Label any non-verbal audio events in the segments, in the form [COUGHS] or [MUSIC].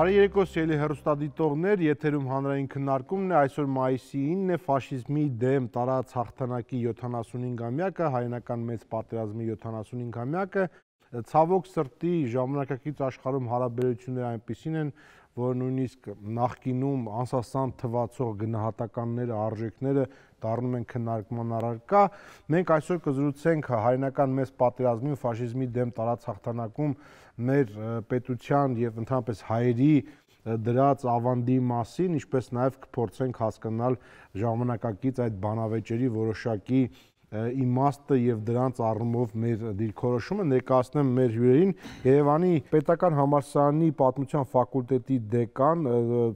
Բարի երեկո սիրելի հերոստադիտողներ, եթերում հանրային քննարկումն է, այսօր մայիսի 9-ն է ֆաշիզմի դեմ տարած հաղթանակի 75-ամյակը, հայնական մեծ պատերազմի 75-ամյակը։ Ցավոք սրտի ժամանակակից աշխարհում հարաբերությունները այնպիսին են, որ նույնիսկ նախկինում անսասան թվացող գնահատականները, արժեքները դառնում են քննարկման առարկա։ Մենք այսօր կզրուցենք հայրենական մեծ պատերազմի ու ֆաշիզմի դեմ տարած հաղթանակում մեր պետության եւ ընդհանրապես հայերի դրած ավանդի մասին, ինչպես նաև կփորձենք հասկանալ ժամանակակից այդ բանավեճերի որոշակի իմաստը եւ դրանց առումով մեր դիրքորոշումը ներկայացնեմ մեր հյուրերին Երևանի Պետական համալսարանի պատմության ֆակուլտետի դեկան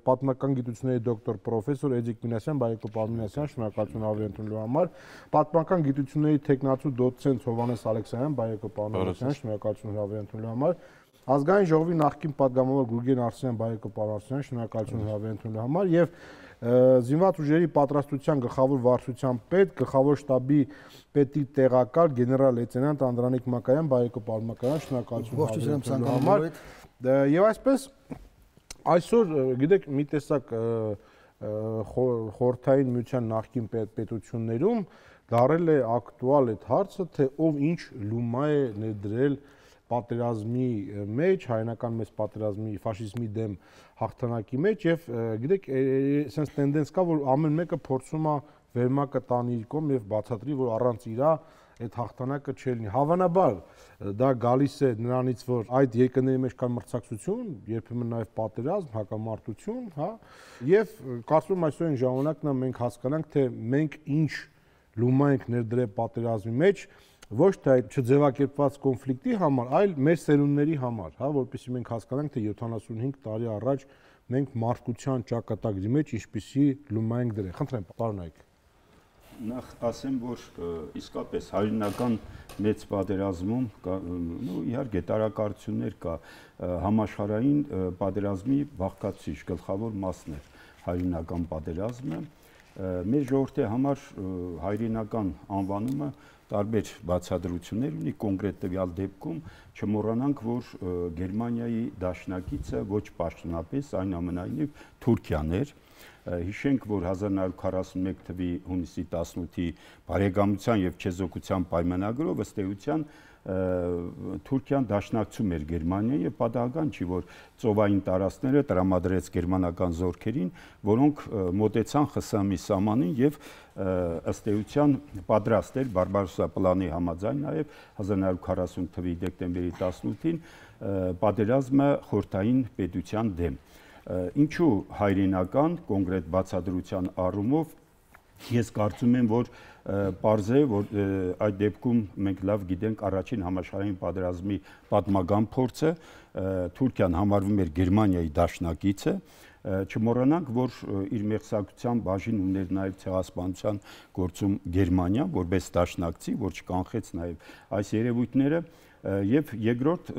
պատմական գիտությունների դոկտոր պրոֆեսոր Էդիկ Մինասյան, բարեկո Պալմինասյան, շնորհակալություն ավելի ընդունելու համար, պատմական գիտությունների տեխնացու դոցենտ Հովանես Ալեքսանյան, բարեկո Պալմինասյան, շնորհակալություն ավելի ընդունելու համար, ազգային ժողովի նախկին պատգամավոր Գուրգեն Արսյան, բարեկո Պալմինասյան, շնորհակալություն ավելի ընդունելու համար եւ զինված ուժերի պատրաստության գլխավոր վարչության պետ, գլխավոր շտաբի պետի տեղակալ գեներալ լեյտենանտ Անդրանիկ Մակարյան, բարեկո պարոն Մակարյան, շնորհակալություն համար։ Եվ այսպես այսօր գիտեք մի տեսակ խորթային միության նախկին պետություններում դարել է ակտուալ այդ հարցը, թե ով ինչ լումա է ներդրել պատերազմի մեջ, հայանական մեծ պատերազմի, ֆաշիզմի դեմ հաղթանակի մեջ եւ գիտեք, sense տենդենս կա, որ ամեն մեկը փորձում է վերմակը տանի իր կողմ եւ բացատրի, որ առանց իրա այդ հաղթանակը չէր լինի։ Հավանաբար դա գալիս է նրանից, որ այդ երկրների մեջ կան մրցակցություն, երբեմն նաև պատերազմ, հակամարտություն, հա, եւ կարծում այսօր այն ժամանակն է մենք հասկանանք, թե մենք ինչ լումա ենք ներդրել պատերազմի մեջ, ոչ թե այդ չձևակերպված կոնֆլիկտի համար, այլ մեր սերունդների համար, հա, որովհետեւ մենք հասկանանք, թե 75 տարի առաջ մենք մարդկության ճակատագրի մեջ ինչպիսի լումա ենք դրել։ Խնդրեմ, պարոն Այկ նախ ասեմ, որ իսկապես հայրենական մեծ պատերազմում կա, նո իհարկե տարակարություններ կա, համաշխարհային պատերազմի բաղկացիչ գլխավոր մասն է հայրենական պատերազմը։ Մեր ժողովրդի համար հայրենական անվանումը տարբեր բացադրություններ ունի կոնկրետ տվյալ դեպքում չմոռանանք որ Գերմանիայի դաշնակիցը ոչ պաշտոնապես այն ամենայնիվ Թուրքիան էր հիշենք որ 1941 թվականի հունիսի 18-ի բարեկամության եւ չեզոքության պայմանագրով ըստ էության Թուրքիան դաշնակցում էր Գերմանիա եւ պատահական չի որ ծովային տարածքները տրամադրեց գերմանական զորքերին, որոնք մոտեցան Խսամի սամանին եւ ըստ էության պատրաստ էր Բարբարոսա պլանի համաձայն նաեւ 1940 թվականի դեկտեմբերի 18-ին պատերազմը խորթային պետության դեմ ինչու հայրենական կոնկրետ բացադրության առումով Ես կարծում եմ, որ պարզ է, որ այդ դեպքում մենք լավ գիտենք առաջին համաշխարհային պատերազմի պատմական փորձը, Թուրքիան համարվում էր Գերմանիայի դաշնակիցը, չմոռանանք, որ իր մեղսակցության բաժին ուներ նաև ցեղասպանության գործում Գերմանիա, որպես դաշնակցի, որ չկանխեց նաև այս երևույթները եւ երկրորդ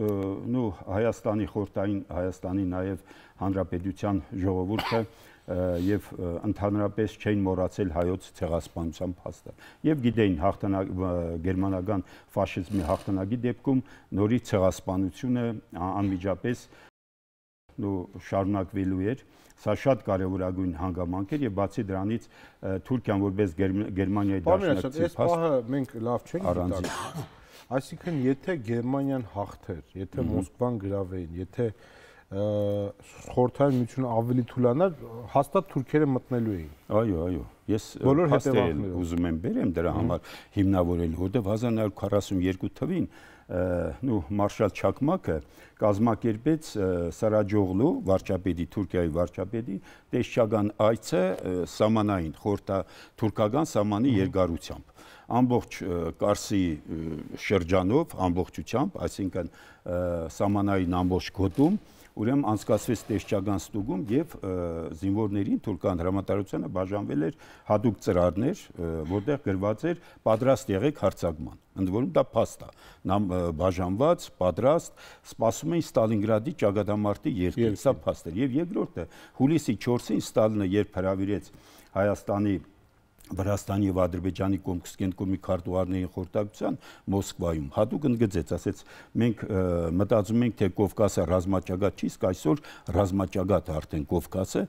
նո Հայաստանի խորտային Հայաստանի նաև հանրապետության ժողովուրդը եւ ընդհանրապես չէին մոռացել հայոց ցեղասպանության փաստը եւ գիտեին հաղթանակ գերմանական ֆաշիզմի հաղթանակի դեպքում նորից ցեղասպանությունը անմիջապես նո շարունակվելու էր սա շատ կարևորագույն հանգամանք էր եւ բացի դրանից Թուրքիան որպես Գերմանիայի դաշնակցի փաստ Պարզ է, մենք լավ չենք գիտակցում։ Այսինքն եթե Գերմանիան հաղթեր, եթե Մոսկվան գրավեին, եթե խորթային միությունը ավելի թուլանար, հաստատ թուրքերը մտնելու էին։ Այո, այո։ Ես բոլոր հետևանքները ուզում եմ բերեմ դրա համար հիմնավորել, որտեղ 1942 թվին նու մարշալ Չակմակը կազմակերպեց Սարաջողլու վարչապետի Թուրքիայի վարչապետի տեսչական այցը սամանային խորտա թուրքական սամանի երկարությամբ ամբողջ Կարսի շրջանով ամբողջությամբ, այսինքն սամանային ամբողջ գոտում ուրեմն անցկացվեց տեսչական ստուգում եւ զինվորներին թուրքական հրամանատարությունը բաժանվել էր հadoop ծրարներ, որտեղ գրված էր պատրաստ եղեք հարցակման։ Ընդ որում դա փաստ է։ Նա բաժանված, պատրաստ, սպասում էին Ստալինգրադի ճակատամարտի երկրի, սա փաստ էր։ Եվ երկրորդը հուլիսի 4-ին Ստալինը երբ հրավիրեց Հայաստանի Վրաստանի եւ Ադրբեջանի կողմ կսկենկոմի քարտուղարների խորհրդակցության Մոսկվայում հատուկ ընդգծեց, ասեց մենք մտածում ենք թե Կովկասը ռազմաճակատ չի, իսկ այսօր ռազմաճակատ արդեն Կովկասը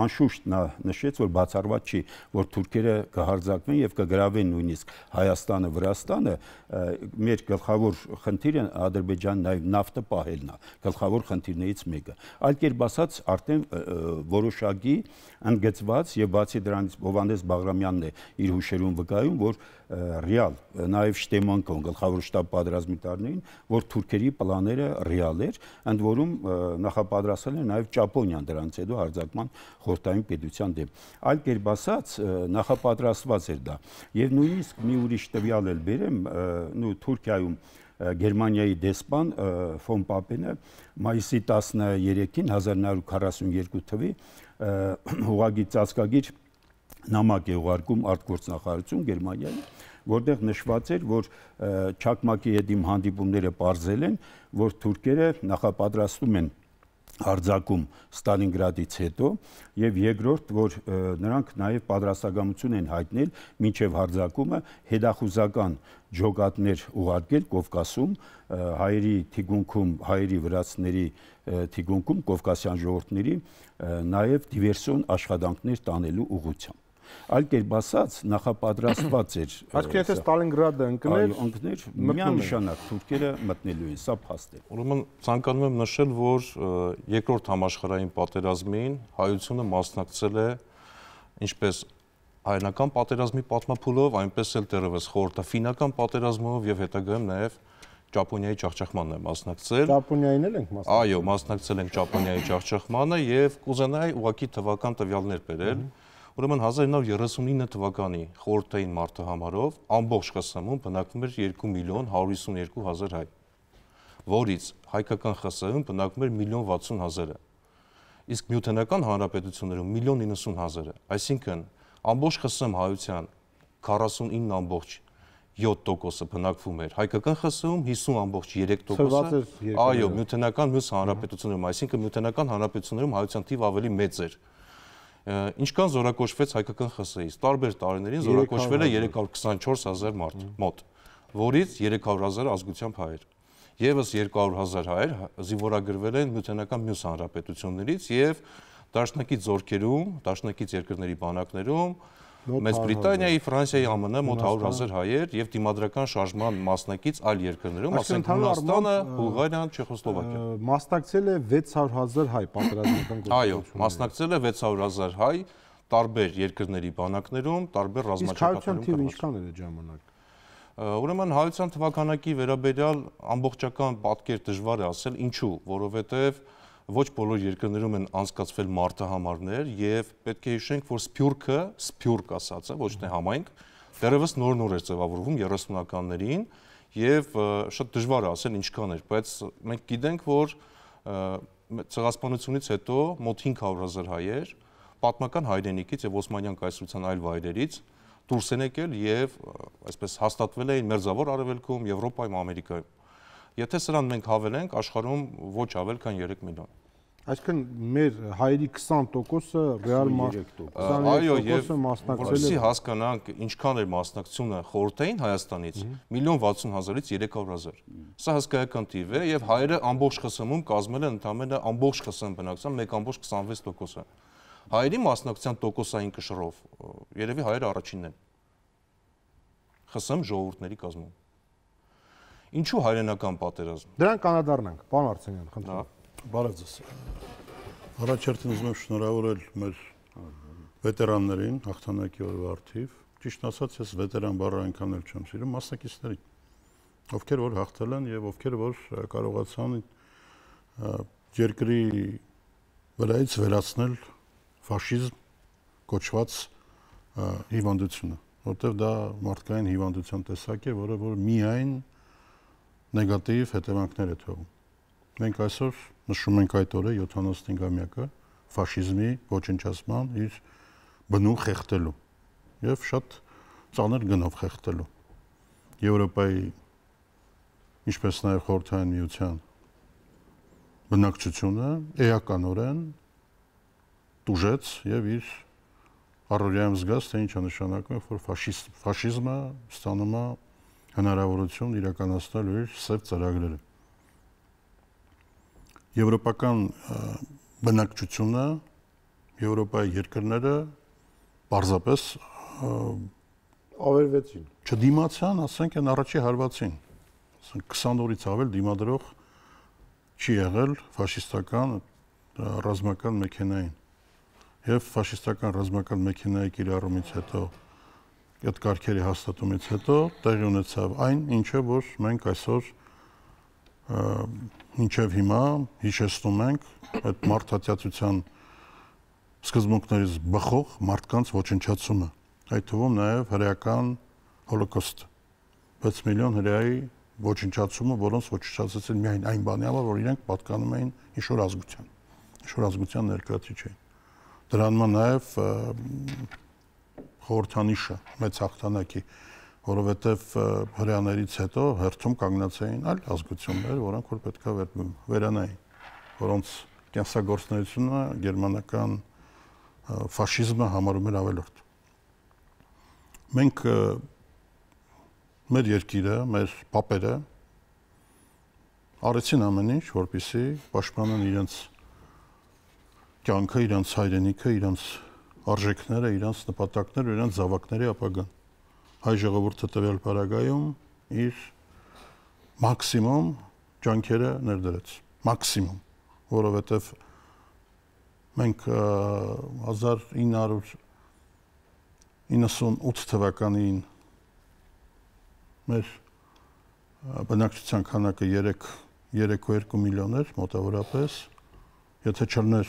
անշուշտ նա նշեց, որ բացառված չի, որ թուրքերը կհարձակվեն եւ կգրավեն նույնիսկ Հայաստանը, Վրաստանը, մեր գլխավոր խնդիրը Ադրբեջանն այլ նավթը պահելն է, գլխավոր խնդիրներից մեկը։ Այլ կերպ ասած արդեն որոշակի ընդգծված եւ բացի դրանից Հովանես Բաղրամյանն է իր հուշերում վկայում, որ ռեալ, նաև Շտեմանկոն գլխավոր շտաբ պատրաստի տարներին, որ թուրքերի պլաները ռեալ էր, ընդ որում նախապատրաստել են նաև Ճապոնիան դրանից հետո հարձակման խորտային պետության դեմ։ Այլ կերպ ասած, նախապատրաստված էր դա։ Եվ նույնիսկ մի ուրիշ տվյալ էլ բերեմ, նու Թուրքիայում Գերմանիայի դեսպան ֆոն Պապենը մայիսի 13-ին 1942 թվի [CLEARS THROAT] ուղագի ծածկագիր նամակ է ուղարկում արտգործնախարարություն Գերմանիայի, որտեղ նշված էր, որ Չակմակի հետ իմ հանդիպումները ողջել են, որ թուրքերը նախապատրաստում են արձակում Ստալինգրադից հետո եւ երկրորդ որ նրանք նաեւ պատրաստակամություն են հայտնել մինչեւ հարձակումը հետախուզական ջոկատներ ուղարկել Կովկասում հայերի թիգունքում հայերի վրացների թիգունքում կովկասյան ժողովրդների նաեւ դիվերսիոն աշխատանքներ տանելու ուղղությամբ Այլ կերպ ասած, նախապատրաստված էր։ [COUGHS] Այսինքն եթե Ստալինգրադը ընկներ, այո, ընկներ, միանշանակ թուրքերը մտնելու են, սա փաստ է։ Ուրեմն ցանկանում եմ նշել, որ երկրորդ համաշխարհային պատերազմին հայությունը մասնակցել է ինչպես հայնական պատերազմի պատմապուլով, այնպես էլ դեռևս խորտա ֆինական պատերազմով եւ հետագայում նաեւ Ճապոնիայի ճախճախմանն է մասնակցել։ Ճապոնիային էլ ենք մասնակցել։ Այո, մասնակցել ենք Ճապոնիայի ճախճախմանը եւ կուզենայի ուղակի թվական տվյալներ բերել։ mm -hmm Ուրեմն 1939 թվականի խորհրդային մարտահամարով ամբողջ ԽՍՀՄ-ում բնակվում էր 2 միլիոն 152 հազար հայ, որից հայկական ԽՍՀՄ-ում բնակվում էր 1 60 հազարը, իսկ միութենական հանրապետություններում 1 90 հազարը, այսինքն ամբողջ ԽՍՀՄ հայության 49.7%-ը բնակվում էր հայկական ԽՍՀՄ-ում 50.3%-ը, այո, միութենական մյուս հանրապետություններում, այսինքն միութենական հանրապետություններում հայության թիվը ավելի մեծ էր 49.7 ինչքան զորակոչվեց հայկական ԽՍՀ-ից։ Տարբեր տարիներին զորակոչվել է 324000 մարդ մոտ, որից 300000 ազգությամբ հայեր։ Եվս 200000 հայեր զինվորագրվել են Միութենական մյուս հանրապետություններից եւ դաշնակից զորքերում, դաշնակից երկրների բանակներում Մեծ Բրիտանիայի, Ֆրանսիայի, ԱՄՆ մոտ 100.000 հայեր եւ դիմադրական շարժման մասնակից այլ երկրներում, ասենք Հունաստանը, Բուլղարիան, Չեխոսլովակիան։ Մասնակցել է 600.000 հայ պատերազմական գործողություններին։ Այո, մասնակցել է 600.000 հայ տարբեր երկրների բանակներում, տարբեր ռազմաճակատներում։ Իսկ հայության թիվը ինչքան էր այդ ժամանակ։ Ուրեմն հայության թվականակի վերաբերյալ ամբողջական պատկեր դժվար է ասել, ինչու, որովհետեւ ոչ բոլոր երկրներում են անցկացվել մարտահամարներ եւ պետք է հիշենք, որ Սփյուռքը, Սփյուռք ասածը, ոչ թե համայնք, դեռևս նոր-նոր էր ձևավորվում 30-ականներին եւ շատ դժվար է ասել ինչքան էր, բայց մենք գիտենք, որ ցեղասպանությունից հետո մոտ 500.000 հայեր պատմական հայրենիքից եւ Օսմանյան կայսրության այլ վայրերից դուրս են եկել եւ այսպես հաստատվել էին մերձավոր արևելքում, Եվրոպայում, Ամերիկայում։ Եթե սրան մենք հավելենք, աշխարհում ոչ ավել քան 3 միլիոն այսինքն մեր հայերի 20%-ը ռեալ մասնակցությունը այո եւ մասնակցել է հասկանանք ինչքան էր մասնակցությունը խորհրդային Հայաստանից 1.60000-ից 300000 սա հսկայական թիվ է եւ հայերը ամբողջ ԽՍՀՄ-ում կազմել են ընդամենը ամբողջ ԽՍՀՄ բնակության 1.26%-ը հայերի մասնակցության տոկոսային կշռով երևի հայերը առաջինն են ԽՍՀՄ ժողովուրդների կազմում ինչու հայրենական պատերազմ դրան կանադառնանք պարոն արցենյան խնդրեմ Բարև ձեզ։ Առաջերտին ուզում եմ շնորհավորել մեր վետերաններին, հաղթանակի օրվա արդիվ։ Ճիշտ ասած, ես վետերան բառը այնքան էլ չեմ սիրում, մասնակիցներին, ովքեր որ հաղթել են եւ ովքեր որ կարողացան երկրի վրայից վերացնել ֆաշիզմ կոչված հիվանդությունը, որտեղ դա մարդկային հիվանդության տեսակ է, որը որ միայն նեգատիվ հետևանքներ է թողում։ Մենք այսօր նշում ենք այդ օրը 75-ամյակը ֆաշիզմի ոչնչացման իր բնույթ խեղդելու եւ շատ ծանր գնով խեղդելու Եվրոպայի ինչպես նաեւ խորհրդային միության բնակչությունը էականորեն դուժեց եւ իր առօրյայում զգաց, թե ինչա նշանակում է, որ ֆաշիզմ ֆաշիզմը ստանում է հնարավորություն իրականացնել իր սև ծրագրերը եվրոպական բնակչությունը, Եվրոպայի երկրները պարզապես ավերվեցին։ Չդիմացան, ասենք, այն առաջի հարվածին։ Ասենք 20 օրից ավել դիմադրող չի եղել ֆաշիստական ռազմական մեքենային։ Եվ ֆաշիստական ռազմական մեքենայի կիրառումից հետո այդ կարգերի հաստատումից հետո տեղի ունեցավ այն, ինչը որ մենք այսօր մինչև հիմա հիշեցնում ենք այդ մարդ հատյացության սկզբունքներից բխող մարդկանց ոչնչացումը, այդ թվում նաև հրեական հոլոկոստը։ 6 միլիոն հրեայի ոչնչացումը, որոնց ոչնչացեցին միայն այն բանի համար, որ իրենք պատկանում էին ինչ-որ ազգության, ինչ-որ ազգության ներկայացիչ էին։ Դրանმა նաև խորհրդանիշը մեծ հաղթանակի որովհետև հрьяաներից հետո հերթում կանգնած էին այլ ազգություններ, որոնք որ պետքա վեր, վերանային, որոնց կենսագործնությունը գերմանական ֆաշիզմը համարում էր ավելորդ։ Մենք մեր երկիրը, մեր papերը արեցին ամեն ինչ, որպիսի պաշտպանեն իրենց կյանքը, իրենց հայրենիքը, իրենց արժեքները, իրենց նպատակները, իրենց զավակների ապագան հայ ժողովուրդը տվյալ պարագայում իր մաքսիմում ջանքերը ներդրեց մաքսիմում որովհետև մենք 1998 թվականին մեր բնակչության քանակը 3 3.2 միլիոն էր մոտավորապես եթե չլներ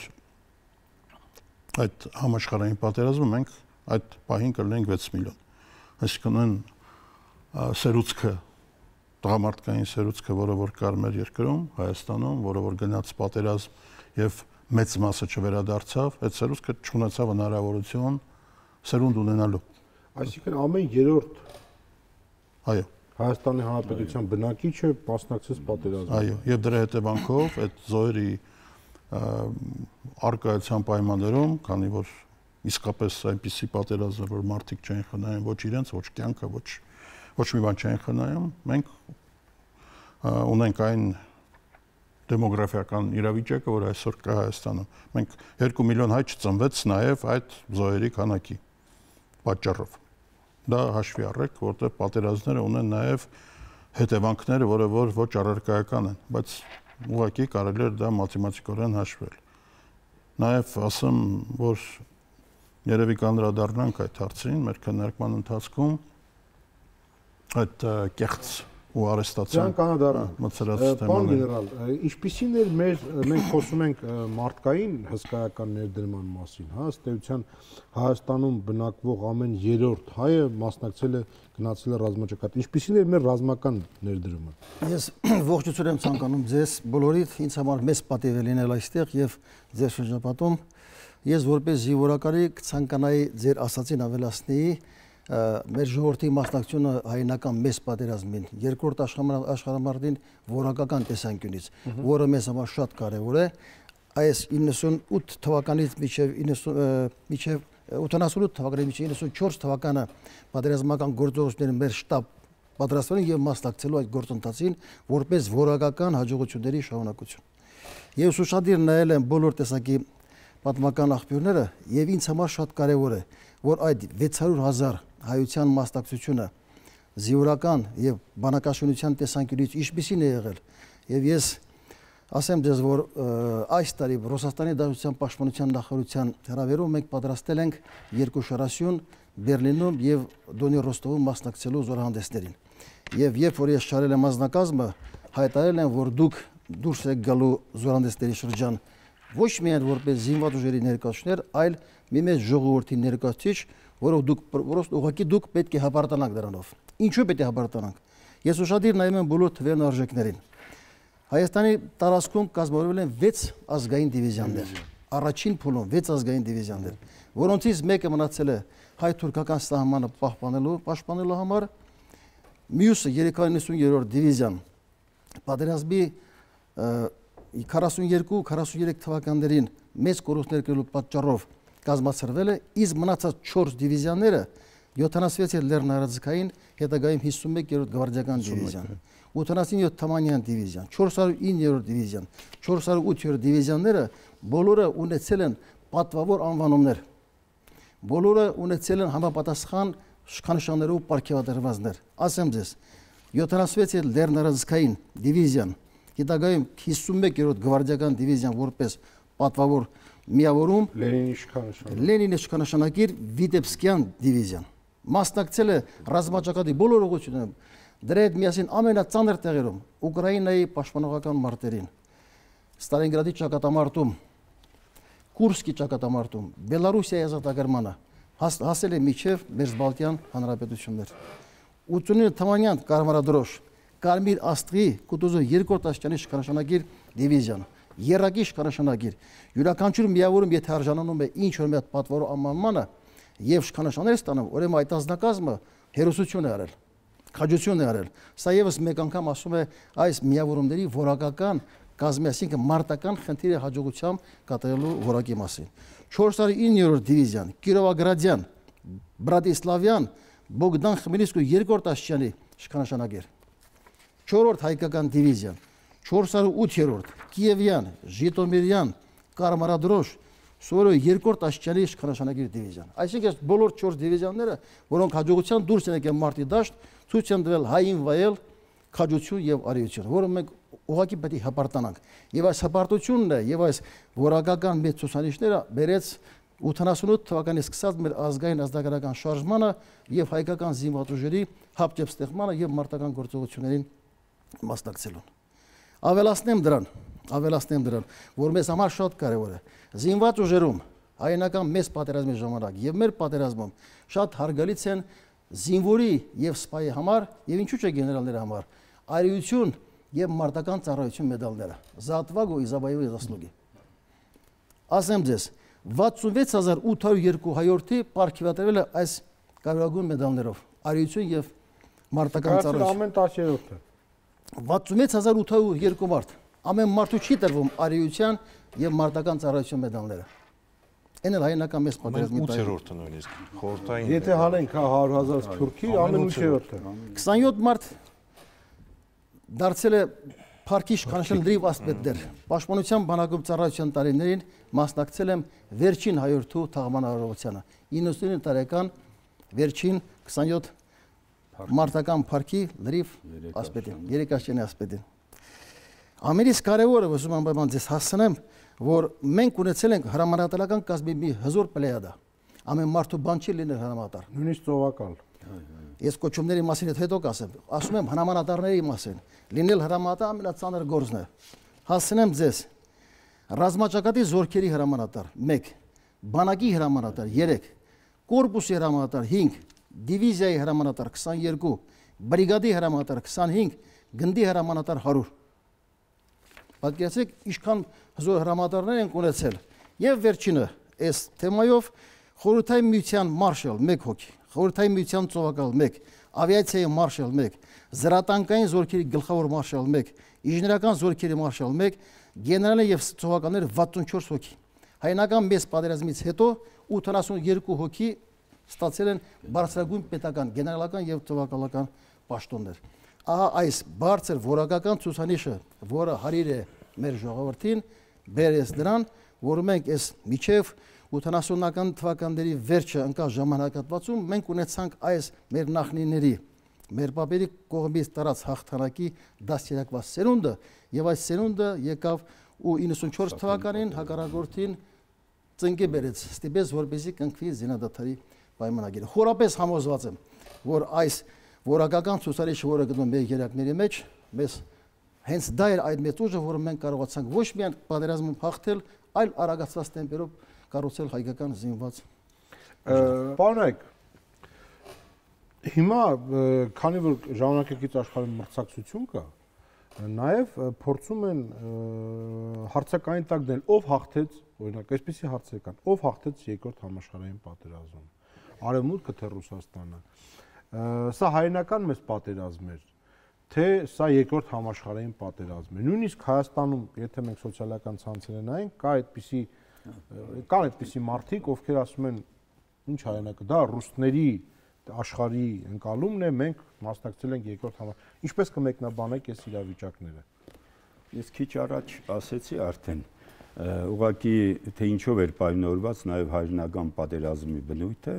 այդ համաշխարհային պատերազմը մենք այդ պահին կլինենք 6 միլիոն այսինքն այն սերուցքը տղամարդկային սերուցքը, որը որ կար մեր երկրում, Հայաստանում, որը որ գնաց պատերազմ եւ մեծ մասը չվերադարձավ, այդ սերուցքը չունեցավ հնարավորություն սերունդ ունենալու։ Այսինքն ամեն երրորդ այո Հայաստանի Հանրապետության բնակիչը մասնակցեց պատերազմին։ Այո, եւ դրա հետևանքով այդ զոհերի արկայության պայմաններում, քանի որ իսկապես այնպիսի պատերազմ, որ մարդիկ չեն խնայում ոչ իրենց, ոչ կյանքը, ոչ ոչ մի բան չեն խնայում, մենք ունենք այն դեմոգրաֆիական իրավիճակը, որ այսօր կա Հայաստանում։ Մենք 2 միլիոն հայ չծնվեց նաև այդ զոհերի քանակի պատճառով։ Դա հաշվի առեք, որտեղ պատերազմները ունեն նաև հետևանքները, որը որ ոչ առարկայական են, բայց ուղղակի կարելի է դա մաթեմատիկորեն հաշվել։ Նաև ասեմ, որ Երևի կանդրադառնանք այդ հարցին մեր քննարկման ընթացքում այդ կեղծ ու արեստացիան կանադարան մցրած թեման։ Պարոն գեներալ, ինչպիսին էր մեր մենք խոսում ենք մարդկային հսկայական ներդրման մասին, հա, ստեյության Հայաստանում բնակվող ամեն երրորդ հայը մասնակցել է գնացել է ռազմաճակատ։ Ինչպիսին էր մեր ռազմական ներդրումը։ Ես [CLEARS THROAT] ողջություն եմ ցանկանում ձեզ բոլորիդ, ինձ համար մեծ պատիվ է լինել այստեղ եւ ձեր շրջապատում։ Ես որպես զինվորակարի կցանկանայի ձեր ասացին ավելացնեի մեր ժողովրդի մասնակցությունը հայնական մեծ պատերազմին, երկրորդ աշխարհամարտին որակական տեսանկյունից, որը մեզ համար շատ կարևոր է, այս 98 թվականից մինչև 90 մինչև 88 թվականի մինչև 94 թվականը պատերազմական գործողությունները մեր շտաբ պատրաստվել եւ մասնակցելու այդ գործընթացին որպես որակական հաջողությունների շարունակություն։ Եվ ուսուցադիր նայել են բոլոր տեսակի պատմական աղբյուրները եւ ինձ համար շատ կարեւոր է, որ այդ 600.000 հայության մասնակցությունը զիորական եւ բանակաշինության տեսանկյունից ինչպիսին է եղել եւ ես ասեմ ձեզ որ այս տարի Ռուսաստանի Դաշնության Պաշտպանության նախարարության հրավերով մենք պատրաստել ենք երկու շարասյուն Բերլինում եւ Դոնի Ռոստովում մասնակցելու զորահանդեսներին եւ երբ որ ես շարել եմ անձնակազմը հայտարել են որ դուք դուրս եք գալու զորանդեսների շրջան ոչ միայն որպես զինված ուժերի ներկայացուցիչներ, այլ մի մեծ ժողովրդի ներկայացուցիչ, որով դուք պրոստ ուղղակի դուք պետք է հապարտանանք դրանով։ Ինչու պետք է հապարտանանք։ Ես ուշադիր նայում եմ բոլոր թվերն արժեքներին։ Հայաստանի տարածքում կազմավորվել են 6 ազգային դիվիզիաներ։ Առաջին փուլում 6 ազգային դիվիզիաներ, որոնցից մեկը մնացել է հայ-թուրքական սահմանը պահպանելու, պաշտպանելու համար, մյուսը 390-րդ դիվիզիան պատերազմի 42-43 թվականներին մեծ կորուստներ կրելու պատճառով կազմացրվել է, իսկ մնացած 4 դիվիզիաները 76 է լեռնարաձկային, հետագայում 51-րդ գվարդիական դիվիզիան, 87 թամանյան դիվիզիան, 409-րդ դիվիզիան, 408-րդ դիվիզիանները բոլորը ունեցել են պատվավոր անվանումներ։ Բոլորը ունեցել են համապատասխան շքանշաններով պարգևատրվածներ։ Ասեմ ձեզ, 76 է լեռնարաձկային դիվիզիան, 409 հետագայում 51-րդ գվարդիական դիվիզիան որպես պատվավոր միավորում Լենինի շքանշանակիր Լենինի շքանշանակիր Վիտեբսկյան դիվիզիան մասնակցել է ռազմաճակատի բոլոր ուղղությունները դրա հետ միասին ամենածանր տեղերում Ուկրաինայի պաշտպանողական մարտերին Ստալինգրադի ճակատամարտում Կուրսկի ճակատամարտում Բելարուսիայի ազատագրմանը հաս, հասել է միջև Մերձբալտյան հանրապետություններ 89 թվականյան կարմարադրոշ Կարմիր աստղի կուտուզու երկրորդ աստիճանի շքանշանագիր դիվիզիան, երրագի շքանշանագիր։ Յուրաքանչյուր միավորում եթե արժանանում է ինչ որ մի հատ պատվարու անմանմանը եւ շքանշաններ ստանում, ուրեմն այդ ազնագազմը հերոսություն է արել քաջություն է արել։ Սա եւս մեկ անգամ ասում է այս միավորումների voragakan կազմի, այսինքն մարտական խնդիրը հաջողությամբ կատարելու որակի մասին։ 409-րդ դիվիզիան, Կիրովագրադյան, Բրատիսլավյան, Բոգդան Խմելնիսկու երկրորդ աստիճանի շքանշանագեր։ 4-րդ հայկական դիվիզիան, 408-րդ Կիևյան, Ժիտոմիրյան, Կարմարադրոշ, Սորոյ երկրորդ աշճանի իշխանաշանագիր դիվիզիան։ Այսինքն այս բոլոր 4 դիվիզիաները, որոնք հաջողության դուրս են եկել մարտի դաշտ, ցույց են տվել հային վայել քաջություն եւ արիություն, որը մենք ուղակի պետք է հպարտանանք։ Եվ այս հպարտությունն է եւ այս որակական մեծ ցուցանիշները բերեց 88 թվականից սկսած մեր ազգային ազգագրական շարժմանը եւ հայկական զինվաճույժերի հապճեպ ստեղծմանը եւ մարտական գործողություններին մասնակցելուն։ Ավելացնեմ դրան, ավելացնեմ դրան, որ մեզ համար շատ կարևոր է։ Զինված ուժերում հայերենական մեծ պատերազմի ժամանակ եւ մեր պատերազմում շատ հարգալից են զինվորի եւ սպայի համար եւ ինչու՞ չէ գեներալների համար արիություն եւ մարտական ծառայություն մեդալները։ Զատվագո Իզաբայևի զասլուգի։ Ասեմ ձեզ, 66802 հայորդի ապարքիվատրվել է այս կարևորագույն մեդալներով՝ արիություն եւ մարտական ծառայություն։ Կարծես ամեն 10-րդը։ 66802 մարդ։ Ամեն մարդու չի տրվում արիության եւ մարտական ծառայության մեդալները։ Այն էլ հայնական մեծ պատերազմի տակ։ 8-րդը նույնիսկ խորտային։ Եթե հանենք 100.000 թուրքի, ամեն 8-րդը։ 27 մարդ դարձել է Փարքիշ Խանշնդրի վաստպետներ։ Պաշտպանության բանակում ծառայության տարիներին մասնակցել եմ վերջին հայորդու թաղման արարողությանը։ 99 տարեկան վերջին 27 մարտական парքի լրիվ ասպետին, երեկաշտյանի ասպետին։ Ամենից կարևորը, ուզում եմ բան ձեզ հասցնեմ, որ մենք ունեցել ենք հրամանատարական կազմի մի հզոր պլեյադա։ Ամեն մարդու բան չի լինել հրամանատար։ Նույնիսկ ծովակալ։ Ես կոչումների մասին հետո կասեմ, ասում եմ հրամանատարների մասին։ Լինել հրամանատար ամենածանր գործն է։ Հասցնեմ ձեզ ռազմաճակատի զորքերի հրամանատար 1, բանակի հրամանատար 3, կորպուսի հրամանատար 5, դիվիզիայի հրամանատար 22, բրիգադի հրամանատար 25, գնդի հրամանատար 100։ Պատկերացեք, ինչքան հզոր հրամանատարներ են ունեցել։ Եվ վերջինը, այս թեմայով խորհրդային միության մարշալ 1 հոգի, խորհրդային միության ծովակալ 1, ավիացիայի մարշալ 1, զրատանկային զորքերի գլխավոր մարշալ 1, ինժեներական զորքերի մարշալ 1, գեներալներ եւ ծովականներ 64 հոգի։ Հայնական մեծ պատերազմից հետո 82 հոգի ստացել են բարձրագույն պետական, գեներալական եւ թվակալական պաշտոններ։ Ահա այս բարձր որակական ցուցանիշը, որը հարիր է մեր ժողովրդին, բերես նրան, որ մենք այս միջև 80-ական թվականների վերջը ընկած ժամանակահատվածում մենք ունեցանք այս մեր նախնիների մեր պապերի կողմից տարած հաղթանակի դաստիարակված սերունդը եւ այս սերունդը եկավ ու 94 թվականին հակառակորդին ծնկի բերեց ստիպեց որպեսի կնքվի զինադատարի պայմանագիրը։ Խորապես համոզված եմ, որ այս որակական ցուցարիչը, որը գտնվում մեր երակների մեջ, մեզ հենց դա էր այդ մեծ ուժը, որը մենք կարողացանք ոչ միայն պատերազմում հաղթել, այլ արագացված տեմպերով կառուցել հայկական զինված։ Պարոն Այկ, հիմա քանի որ ժամանակակից աշխարհում մրցակցություն կա, նաև փորձում են հարցակային տակ դնել ով հաղթեց օրինակ այսպիսի հարցեր կան ով հաղթեց երկրորդ համաշխարհային պատերազմում արևմուտքը թե Ռուսաստանը։ Սա հայերենական մեծ պատերազմ էր, թե սա երկրորդ համաշխարհային պատերազմ է։ Նույնիսկ Հայաստանում, եթե մենք սոցիալական ցանցերը նայենք, կա այդպիսի կան այդպիսի մարդիկ, ովքեր ասում են ինչ հայրենակը, դա ռուսների աշխարհի ընկալումն է, մենք մասնակցել ենք երկրորդ համա։ Ինչպես կմեկնաբանեք այս իրավիճակները։ Ես քիչ առաջ ասեցի արդեն, ուղղակի թե ինչով էր պայմանավորված նաև հայրենական պատերազմի բնույթը,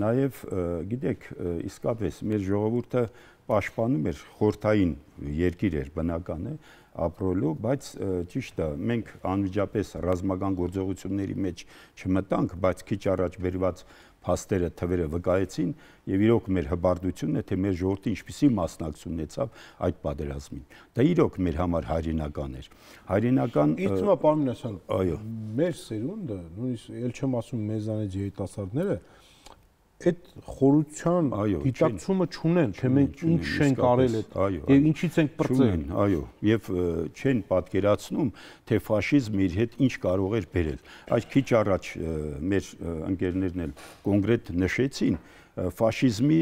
նաև գիտեք իսկապես մեր ժողովուրդը պաշտպանում էր խորթային երկիր էր բնական է ապրելու, բայց ճիշտ է, մենք անմիջապես ռազմական գործողությունների մեջ չմտանք, բայց քիչ առաջ վերված փաստերը թվերը վկայեցին եւ իրոք մեր հբարդությունն է թե մեր ժողովրդը ինչպիսի մասնակցություն ունեցավ այդ պատերազմին դա իրոք մեր համար հայրենական էր հայրենական իցմա պարոն Նասյան այո մեր սերունդը նույնիսկ ել չեմ ասում մեզանից երիտասարդները այդ խորության դիտակցումը չունեն, թե մենք ինչ չենք արել այդ եւ ինչից ենք բրծել։ Այո, եւ չեն պատկերացնում, թե ֆաշիզմը իր հետ ինչ կարող էր բերել։ Այդ քիչ առաջ մեր ընկերներն էլ կոնկրետ նշեցին, ֆաշիզմի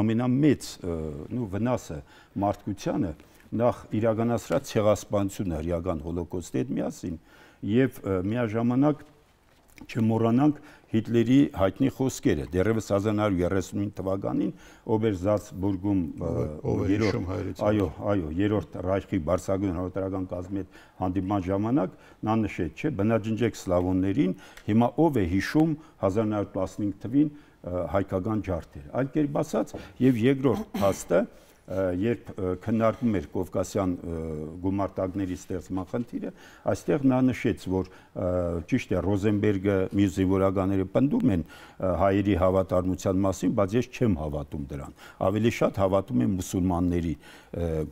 ամենամեծ նո վնասը մարդկությանը նախ իրականացրած ցեղասպանությունը իրական հոլոկոստի հետ միասին եւ միաժամանակ չմոռանանք Հիտլերի հայտնի խոսքերը դեռևս 1935 թվականին Օբերզացբուրգում երրորդ այո, այո, երրորդ ռայխի բարձրագույն հանրատարական կազմի հետ հանդիպման ժամանակ նա նշեց, չէ, բնաջնջեք սլավոններին, հիմա ով է հիշում 1915 թվին հայկական ջարդերը։ Այլ կերպ ասած, եւ երկրորդ փաստը երբ քննարկում էր Կովկասյան գումարտակների ստեղծման խնդիրը, այստեղ նա նշեց, որ ճիշտ է Ռոզենբերգը մի զինվորականները պնդում են հայերի հավատարմության մասին, բայց ես չեմ հավատում դրան։ Ավելի շատ հավատում եմ մուսուլմանների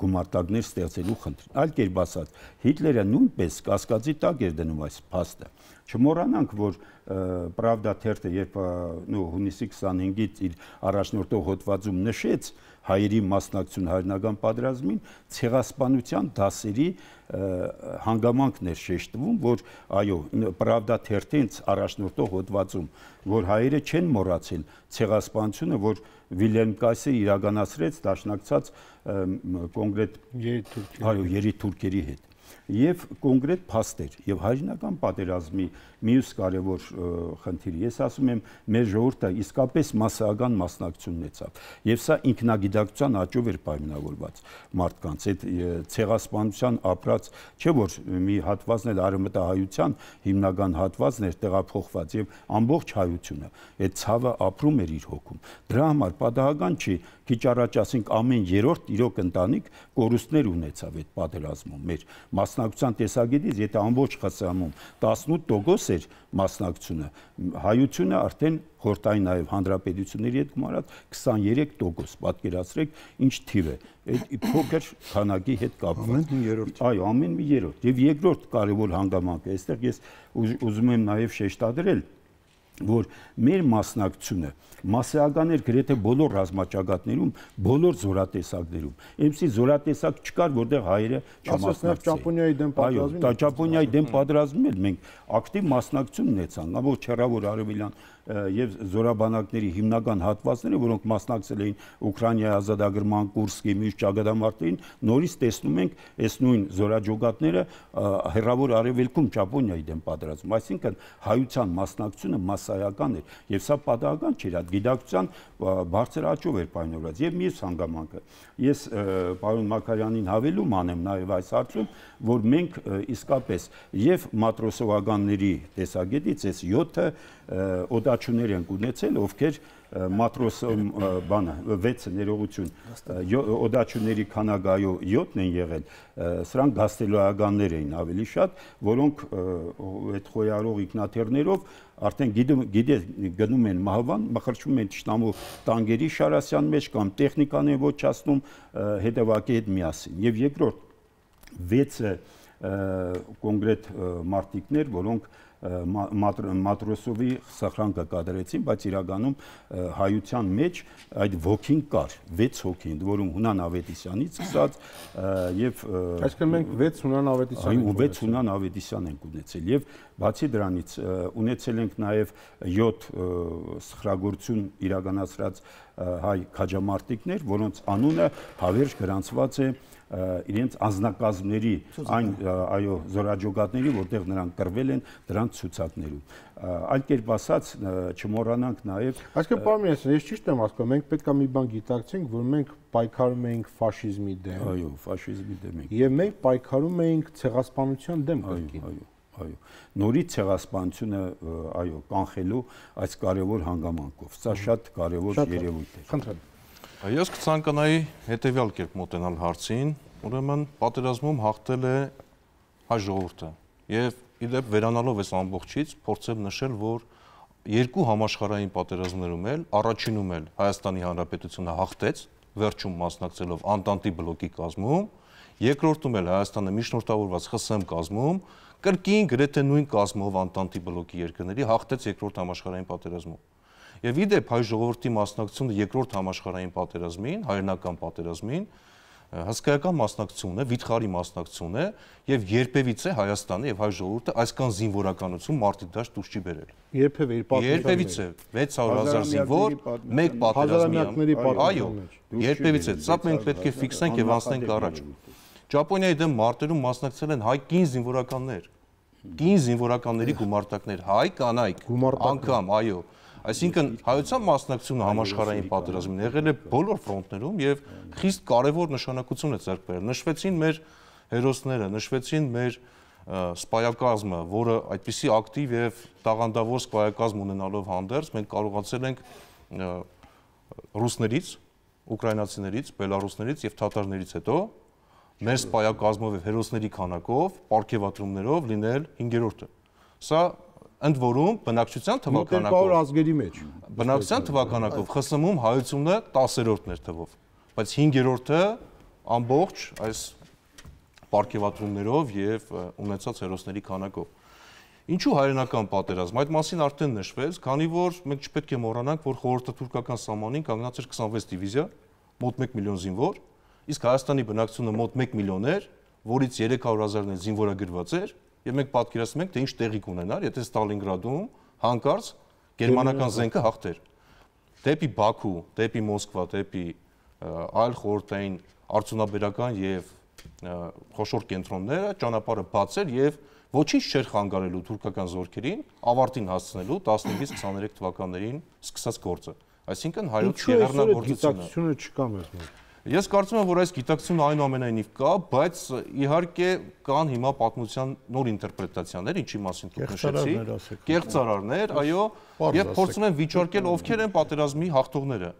գումարտակներ ստեղծելու խնդրին։ Այլ կերպ ասած, Հիտլերը նույնպես կասկածի տակ էր դնում այս փաստը։ Չմոռանանք, որ Պրավդա թերթը երբ նո հունիսի 25-ից իր առաջնորդող հոդվածում նշեց, հայերի մասնակցություն հայրենական պատերազմին ցեղասպանության դասերի հանգամանքներ շեշտվում, որ այո, պրավդա թերթենց առաջնորդող հոդվածում, որ հայերը չեն մոռացել ցեղասպանությունը, որ Վիլյամ Կասը իրականացրեց դաշնակցած կոնկրետ Երիտուրքերի, այո, Երիտուրքերի հետ եւ կոնկրետ փաստեր եւ հայրենական պատերազմի Մյուս կարևոր խնդիր, ես ասում եմ, մեր ժողովուրդը իսկապես massական մասնակցությունն եցավ։ Եվ սա ինքնագիտակցության աճով էր պայմանավորված մարդկանց։ Այդ ցեղասպանության ապրած, չէ որ մի հատվածն էլ արմատահայության հիմնական հատվածն էր տեղափոխված եւ ամբողջ հայությունը այդ ցավը ապրում էր իր հոգում։ Դրա համար պատահական չի, քիչ առաջ ասենք ամեն երրորդ իրոք ընտանիք կորուստներ ունեցավ այդ պատերազմում։ Մեր մասնակցության տեսակետից, եթե ամբողջ ԽՍՀՄ-ում 18% էր մասնակցությունը։ Հայությունը արդեն խորտային նաև հանրապետությունների հետ գումարած 23%, պատկերացրեք, ինչ թիվ է։ Այդ փոքր քանակի հետ կապված։ Ամեն մի երրորդ։ Այո, ամեն մի երրորդ։ Եվ երկրորդ կարևոր հանգամանքը, այստեղ ես ուզում եմ նաև շեշտադրել, որ որ մեր մասնակցությունը մասսայական էր գրեթե բոլոր ռազմաճակատներում, բոլոր զորատեսակներում։ Էմսի զորատեսակ չկար, որտեղ հայերը չմասնակցեին։ Ճապոնիայի դեմ պատերազմին։ Այո, Ճապոնիայի դեմ պատերազմում էլ մենք ակտիվ մասնակցություն ունեցանք, ամբողջ հերավոր արևելյան եւ զորաբանակների հիմնական հատվածները, որոնք մասնակցել էին Ուկրաինայի ազատագրման Կուրսկի մյուս ճակատամարտերին, նորից տեսնում ենք այս նույն զորաճոգատները հերավոր արևելքում Ճապոնիայի դեմ պատրաստում, այսինքն հայության մասնակցությունը massայական էր եւ սա պատահական չէր, այդ գիտակցության բարձր աճով էր պայմանավորված եւ մյուս հանգամանքը։ Ես պարոն Մակարյանին հավելում անեմ նաեւ այս հարցում, որ մենք իսկապես եւ մատրոսովականների տեսակետից այս 7-ը օդաչուներ են ունեցել, ովքեր մատրոս բանը 6-ը ներողություն օդաչուների քանագայո 7-ն են եղել սրանք գաստելոյականներ էին ավելի շատ որոնք այդ խոյարող իգնատերներով արդեն գիդում գիդե գնում են մահվան մխրճում են ճշտամու տանգերի շարասյան մեջ կամ տեխնիկան է ոչացնում հետևակի հետ միասին եւ երկրորդ 6-ը կոնկրետ մարտիկներ որոնք Մատրոսովի սխրանքը կատարեցին, բայց իրականում հայության մեջ այդ ոգին կար, 6 հոգին, որում Հունան Ավետիսյանից սկսած եւ Այսինքն մենք 6 Հունան Ավետիսյանից ու 6 Հունան Ավետիսյան ենք ունեցել եւ բացի դրանից ունեցել ենք նաեւ 7 սխրագործություն իրականացրած հայ քաջամարտիկներ, որոնց անունը հավերժ գրանցված է իրենց անznակազմների այն այո զորաճոգատների, որտեղ նրանք կրվել են դրանց ցուցակներում։ Այլ կերպ ասած չմոռանանք նաև Այսինքն պարոն Մինասյան, ես ճիշտ եմ ասում, մենք պետքա մի բան գիտակցենք, որ մենք պայքարում էինք ֆաշիզմի դեմ։ Այո, ֆաշիզմի դեմ ենք։ Եվ մենք պայքարում էինք ցեղասպանության դեմ կրկին։ Այո, այո այո նորից ցեղասպանությունը այո կանխելու այս կարևոր հանգամանքով սա շատ կարևոր երևույթ է խնդրեմ Ես կցանկանայի հետևյալ կերպ մոտենալ հարցին, ուրեմն պատերազմում հաղթել է հայ ժողովուրդը եւ իդեպ վերանալով այս ամբողջից փորձեմ նշել, որ երկու համաշխարհային պատերազմներում էլ առաջինում էլ Հայաստանի Հանրապետությունը հաղթեց վերջում մասնակցելով Անտանտի բլոկի կազմում, երկրորդում էլ Հայաստանը միջնորդավորված ԽՍՀՄ կազմում, կրկին գրեթե նույն կազմով Անտանտի բլոկի երկրների հաղթեց երկրորդ համաշխարհային պատերազմում։ Եվ ի դեպ հայ ժողովրդի մասնակցությունը երկրորդ համաշխարհային պատերազմին, հայրենական պատերազմին հսկայական մասնակցություն է, վիթխարի մասնակցություն է եւ երբևիցե Հայաստանը եւ հայ ժողովուրդը այսքան զինվորականություն մարտի դաշտ դուրս չի բերել։ Երբևէ իր պատմության։ Երբևիցե 600.000 զինվոր մեկ պատերազմի այո, երբևիցե։ Սա մենք պետք է ֆիքսենք եւ անցնենք առաջ։ Ճապոնիայի դեմ մարտերում մասնակցել են հայ կին զինվորականներ։ Կին զինվորականների գումարտակներ, հայ կանայք, անգամ, այո, այո Այսինքն հայության մասնակցությունը համաշխարհային պատերազմին եղել է բոլոր ֆրոնտներում եւ խիստ կարեւոր նշանակություն է ցերկ բերել։ Նշվեցին մեր հերոսները, նշվեցին մեր սպայակազմը, որը այդպիսի ակտիվ եւ տաղանդավոր սպայակազմ ունենալով հանդերձ մենք կարողացել ենք ռուսներից, ուկրաինացիներից, բելարուսներից եւ թաթարներից հետո մեր սպայակազմով եւ հերոսների քանակով, ապարքեվատրումներով լինել 5-րդը։ Սա ընդ որում բնակչության թվականակով 200 ազգերի մեջ բնակչության թվականակով ԽՍՀՄ-ում հայությունը 10-րդն էր թվով, բայց 5-րդը ամբողջ այս պարգևատրումներով եւ ունեցած հերոսների քանակով։ Ինչու հայրենական պատերազմ։ Այդ մասին արդեն նշվեց, քանի որ մենք չպետք է մոռանանք, որ խորհրդատուրքական սահմանին կանգնած էր 26 դիվիզիա, մոտ 1 միլիոն զինվոր, իսկ Հայաստանի բնակչությունը մոտ 1 միլիոն էր, որից 300 հազարն զինվորագրված էր եւ մենք պատկերացնում ենք, թե ինչ տեղի կունենար, եթե Ստալինգրադում հանկարծ գերմանական զենքը հաղթեր։ Դեպի Բաքու, դեպի Մոսկվա, դեպի այլ խորհրդային արդյունաբերական եւ խոշոր կենտրոնները ճանապարհը բաց էր եւ ոչինչ չէր խանգարելու թուրքական զորքերին ավարտին հասցնելու 15-ից 23 թվականներին սկսած գործը։ Այսինքն հայոց եղեռնագործությունը։ Ինչու՞ է գիտակցությունը չկա մեզ մոտ։ Ես կարծում եմ, որ այս գիտակցությունը այնուամենայնիվ կա, բայց իհարկե կան հիմա պատմության նոր ինտերպրետացիաներ, ինչի մասին դուք նշեցիք, կեղծարարներ, այո, եւ փորձում են վիճարկել ովքեր են պատերազմի հաղթողները։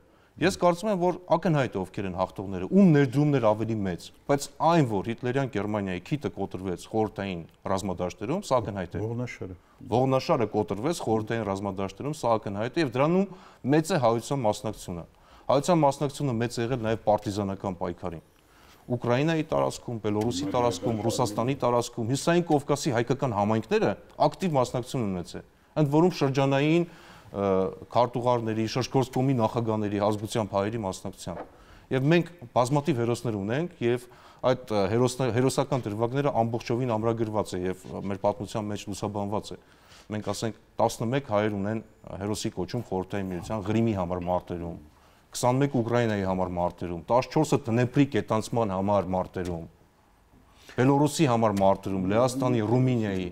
Ես կարծում եմ, որ ակնհայտ ովքեր են հաղթողները, ում ներդրումներ ավելի մեծ, բայց այն, որ հիտլերյան Գերմանիայի քիտը կոտրվեց խորհրդային ռազմադաշտերում, սա ակնհայտ է։ Ողնաշարը։ Ողնաշարը կոտրվեց խորհրդային ռազմադաշտերում, սա ակնհայտ է եւ դրանում մեծ է հայության մասնակցությունը հայության մասնակցությունը մեծ է եղել նաև պարտիզանական պայքարին։ Ուկրաինայի տարածքում, Բելորուսի տարածքում, Ռուսաստանի տարածքում, Հյուսիսային Կովկասի հայկական համայնքները ակտիվ մասնակցություն ունեցել։ Ընդ որում շրջանային քարտուղարների, շրջկորձկոմի նախագաների ազգությամբ հայերի մասնակցությամբ եւ մենք բազմատիվ հերոսներ ունենք եւ այդ հերոսներ հերոսական դրվագները ամբողջովին ամրագրված է եւ մեր պատմության մեջ լուսաբանված է մենք ասենք 11 հայեր ունեն հերոսի կոչում խորհրդային միության Ղրիմի համար մարտերում 21 Ուկրաինայի համար մարտերում, 14-ը Դնեպրի կետանցման համար մարտերում, Բելոռուսի համար մարտերում, Լեհաստանի, Ռումինիայի,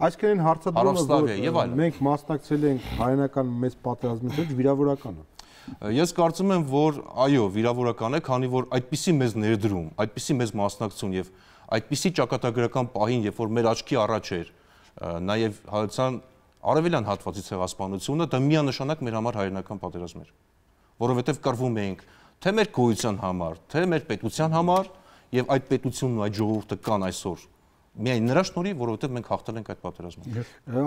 այսինքն հարցադրումը որ և այլն։ Մենք մասնակցել ենք հայանական մեծ պատերազմի դեպքում վիրավորականը։ Ես կարծում եմ, որ այո, վիրավորական է, քանի որ այդպիսի մեզ ներդրում, այդպիսի մեզ մասնակցություն եւ այդպիսի ճակատագրական պահին, երբ որ մեր աչքի առաջ էր նաեւ հայության արևելյան հատվածի ցեղասպանությունը, դա միանշանակ մեր համար հայրենական պատերազմ էր որովհետև կռվում էինք թե մեր գոյության համար, թե մեր պետության համար եւ այդ պետությունն ու այդ ժողովուրդը կան այսօր միայն նրա շնորհիվ, որովհետև մենք հաղթել ենք այդ պատերազմում։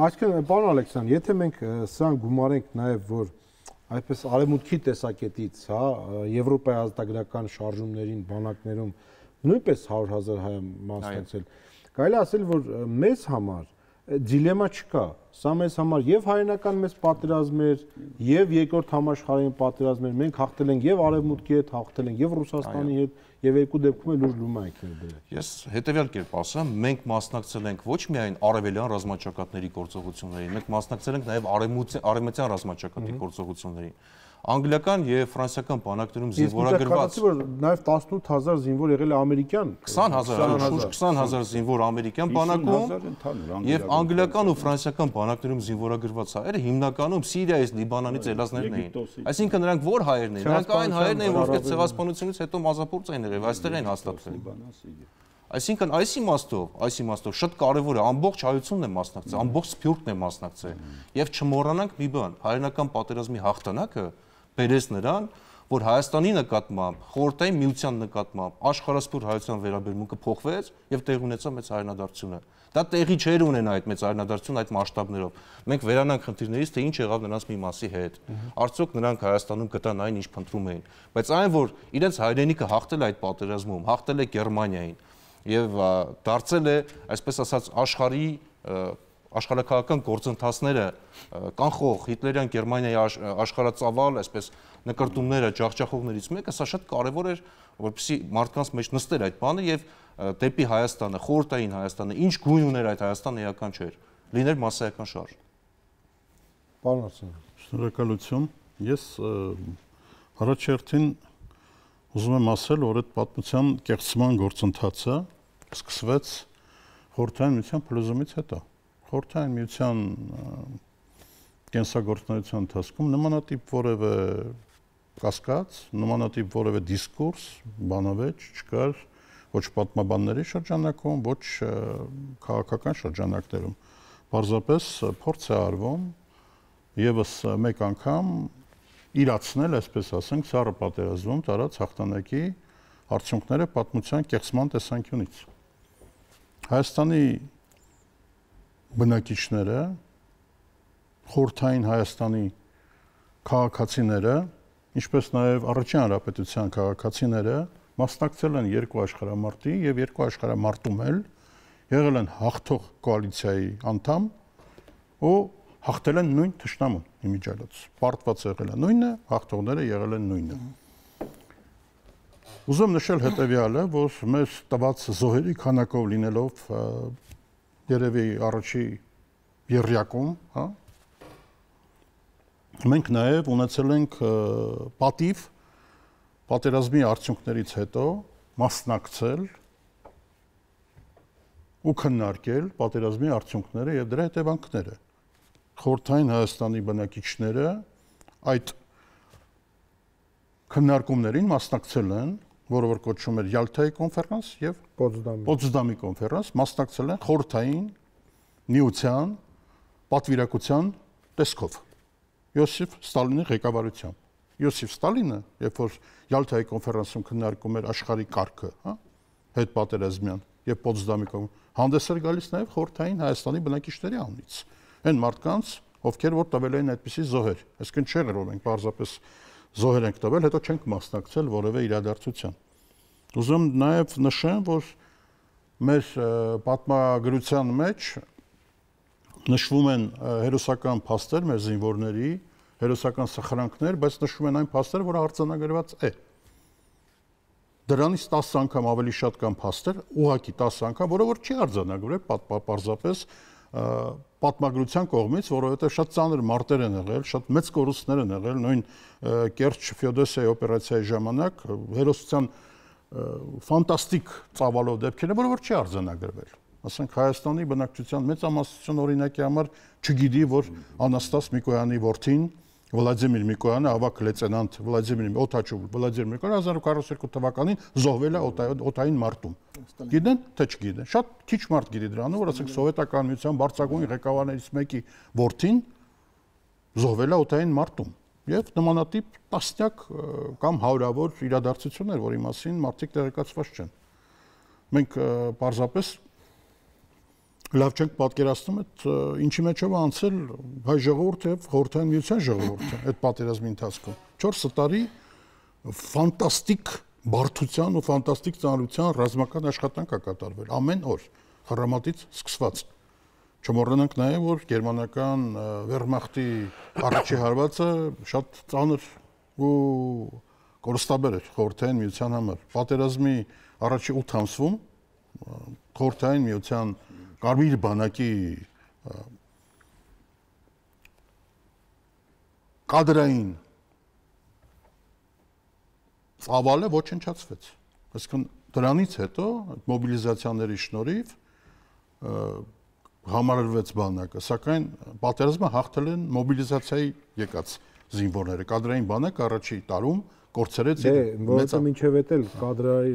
Այսինքն, պարոն Ալեքսան, եթե մենք սրան գումարենք նաեւ որ այպես արևմուտքի տեսակետից, հա, Եվրոպայի ազատագրական շարժումներին, բանակներում նույնպես 100.000 հայ մասնակցել։ Կարելի ասել, որ մեզ համար դիլեմա չկա։ Սա մեզ համար եւ հայերենական մեծ պատերազմ էր, եւ երկրորդ համաշխարհային պատերազմ էր։ Մենք հաղթել ենք եւ արևմուտքի հետ, հաղթել ենք եւ Ռուսաստանի հետ, եւ երկու դեպքում էլ ուժ լումա եք դրել։ Ես հետեւյալ կերպ ասեմ, մենք մասնակցել ենք ոչ միայն արևելյան ռազմաճակատների գործողություններին, մենք մասնակցել ենք նաեւ արևմուտյան ռազմաճակատի գործողություններին։ mm -hmm անգլիական եւ ֆրանսիական բանակներում զինվորագրված։ Իսկ որ նաեւ 18000 զինվոր եղել է ամերիկյան։ 20000, շուրջ 20000 զինվոր ամերիկյան բանակում եւ անգլիական ու ֆրանսիական բանակներում զինվորագրված հայերը հիմնականում Սիրիայից, Լիբանանից ելածներն էին։ Այսինքն նրանք ո՞ր հայերն էին։ Նրանք այն հայերն էին, որոնք ցեղասպանությունից հետո մազապուրց են եղել, այստեղ են հաստատվել։ Այսինքն այս իմաստով, այս իմաստով շատ կարևոր է ամբողջ հայությունն է մասնակցել, ամբողջ սփյուռքն է մասնակցել։ Եվ չմոռանանք մի բան, հայերենական պատերազմի հաղթանակը բերես նրան, որ Հայաստանի նկատմամբ, խորհրդային միության նկատմամբ, աշխարհասփյուր հայության վերաբերմունքը փոխվեց եւ տեղ ունեցավ մեծ հայնադարձությունը։ Դա տեղի չէր ունենա այդ մեծ հայնադարձությունը այդ մասշտաբներով։ Մենք վերանանք խնդիրներից, թե ինչ եղավ նրանց մի մասի հետ։ Արդյոք նրանք Հայաստանում գտան այն, ինչ փնտրում էին, բայց այն, որ իրենց հայրենիքը հաղթել է այդ պատերազմում, հաղթել է Գերմանիային եւ դարձել է, այսպես ասած, աշխարհի աշխարհակահական գործընթացները կանխող հիտլերյան Գերմանիայի աշխարհածավալ, այսպես նկարտումները ջախջախողներից մեկը, սա շատ կարևոր էր, որպեսզի մարդկանց մեջ նստեր այդ բանը եւ դեպի Հայաստանը, խորտային Հայաստանը, ինչ գույն ուներ այդ Հայաստանը էական չէր։ Լիներ massայական շարժ։ Պարոն Արսեն, շնորհակալություն։ Ես առաջերտին ուզում եմ ասել, որ այդ պատմության կեղծման գործընթացը սկսվեց խորհրդային միության փլուզումից հետո։ Խորհրդային միության կենսագործնության ընթացքում նմանատիպ որևէ կասկած, նմանատիպ որևէ դիսկուրս, բանավեճ չկար ոչ պատմաբանների շրջանակում, ոչ քաղաքական շրջանակներում։ Պարզապես փորձ է արվում եւս մեկ անգամ իրացնել, այսպես ասենք, ցարը պատերազմում տարած հաղթանակի արդյունքները պատմության կեղծման տեսանկյունից։ Հայաստանի բնակիչները, խորթային Հայաստանի քաղաքացիները, ինչպես նաև առաջին հանրապետության քաղաքացիները մասնակցել են երկու աշխարհամարտի եւ երկու աշխարհամարտում էլ եղել են հաղթող կոալիցիայի անդամ ու հաղթել են նույն ճշտամուն իմիջալոց։ Պարտված եղել է նույնը, հաղթողները եղել են նույնը։ Ուզում նշել հետևյալը, որ մեզ տված զոհերի քանակով լինելով երևի առաջի երյակում, հա։ Մենք նաև ունեցել ենք պատիվ պատերազմի արդյունքներից հետո մասնակցել ու քննարկել պատերազմի արդյունքները եւ դրա հետևանքները։ Խորթային Հայաստանի բնակիչները այդ քննարկումներին մասնակցել են որը որ կոչվում էր Յալթայի կոնֆերանս եւ Պոցդամի Պոցդամի կոնֆերանս, մասնակցել են խորթային միության պատվիրակության տեսքով Յոսիֆ Ստալինի ղեկավարությամբ։ Յոսիֆ Ստալինը, երբ որ Յալթայի կոնֆերանսում քննարկում էր աշխարհի կարգը, հա, հետ պատերազմյան եւ Պոցդամի կոնֆերանս, հանդես էր գալիս նաեւ խորթային Հայաստանի բնակիչների անունից։ Այն մարդկանց, ովքեր որ տվել էին այդպիսի զոհեր։ Այսինքն չեղեր որ մենք պարզապես զոհեր ենք տվել, հետո չենք մասնակցել որևէ իրադարձության։ Ուզում նաև նշեմ, որ մեր պատմագրության մեջ նշվում են հերոսական փաստեր մեր զինվորների, հերոսական սխրանքներ, բայց նշվում են այն փաստեր, որ արձանագրված է։ Դրանից 10 անգամ ավելի շատ կան փաստեր, ուղակի 10 անգամ, որը որ չի արձանագրվել պարզապես պատմագրության կողմից, որովհետև շատ ծանր մարտեր են եղել, շատ մեծ կորուստներ են եղել, նույն Կերչ Ֆյոդոսեի օպերացիայի ժամանակ հերոսության ֆանտաստիկ ծավալով դեպքեր են, որովոր չի արձանագրվել ասենք Հայաստանի բնակչության մեծամասնության օրինակի համար չգիտի, որ Անաստաս Միկոյանի որդին Վլադիմիր Միկոյանը ավակ լեյտենանտ Վլադիմիր Օթաչով Վլադիմիր Միկոյանը 1942 թվականին զոհվել է օտային մարտում։ Գիտեն, թե չգիտեն։ Շատ քիչ մարդ գիտի դրանով, որ ասենք սովետական միության բարձագույն ղեկավարներից մեկի որդին զոհվել է օտային մարտում եւ նմանատիպ տասնյակ կամ հարյուրավոր իրադարձություններ, որի մասին մարդիկ տեղեկացված չեն։ Մենք պարզապես լավ չենք պատկերացնում այդ ինչի մեջով անցել հայ ժողովուրդը եւ խորհրդային միության ժողովուրդը այդ պատերազմի ընթացքում 4 տարի ֆանտաստիկ բարդության ու ֆանտաստիկ ծանրության ռազմական աշխատանք է կատարվել ամեն օր հռոմատից սկսված Չմոռանանք նաև որ գերմանական Վերմախտի առաջի հարվածը շատ ծանր ու կորստաբեր էր խորթային միության համար։ Պատերազմի առաջի 8 ամսվում խորթային միության կարմիր բանակի կադրային ծավալը ոչնչացվեց։ Այսինքն դրանից հետո մոբիլիզացիաների շնորհիվ համարվեց բանակը, սակայն պատերազմը հաղթել են մոբիլիզացիայի եկած զինվորները։ Կադրային բանակը առաջի տարում կորցրեց դե, իր մեծը մինչև էդ էլ կադրայի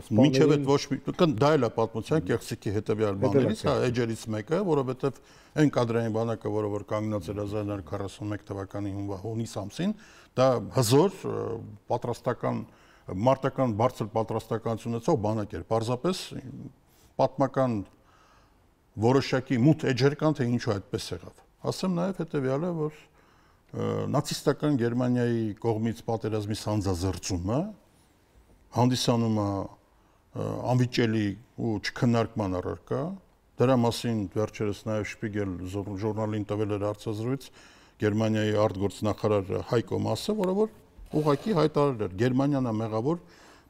սպաների մինչև էդ ոչ մի դա էլ է պատմության կեղծիքի հետևյալ բաներից հա էջերից մեկը որովհետև այն կադրային բանակը որը որ կանգնած էր 1941 թվականի հունիս ամսին դա հզոր պատրաստական մարտական բարձր պատրաստականություն ունեցող բանակ էր։ Պարզապես պատմական որոշակի մութ էջեր կան, թե ինչու այդպես եղավ։ Ասեմ նաև հետեւյալը, որ նացիստական Գերմանիայի կողմից պատերազմի սանձազերծումը հանդիսանում է անվիճելի ու չքննարկման առարկա։ Դրա մասին վերջերս նաև Շպիգել ժորնալին տվել էր արձազրույց Գերմանիայի արտգործնախարար Հայկո Մասը, որը որ ուղակի հայտարարել էր Գերմանիան է մեղավոր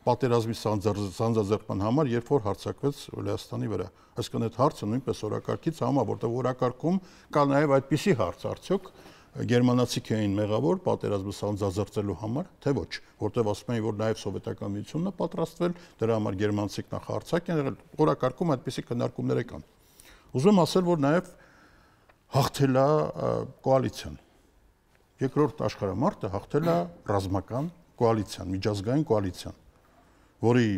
պատերազմի սանձազերծման համար, երբ որ հարցակվեց Լեհաստանի վրա։ Այսինքն այդ հարցը նույնպես օրակարգից համա, որտեղ օրակարգում կա նաև այդպիսի հարց, արդյոք գերմանացիք էին մեղավոր պատերազմը սանձազերծելու համար, թե ոչ, որտեղ ասում են, որ նաև սովետական միությունն է պատրաստվել, դրա համար գերմանացիք նախ հարցակ են եղել, օրակարգում այդպիսի քննարկումներ կան։ Ուզում եմ ասել, որ նաև հաղթել է կոալիցիան։ Երկրորդ աշխարհամարտը հաղթել է ռազմական կոալիցիան, միջազգային կոալիցիան որի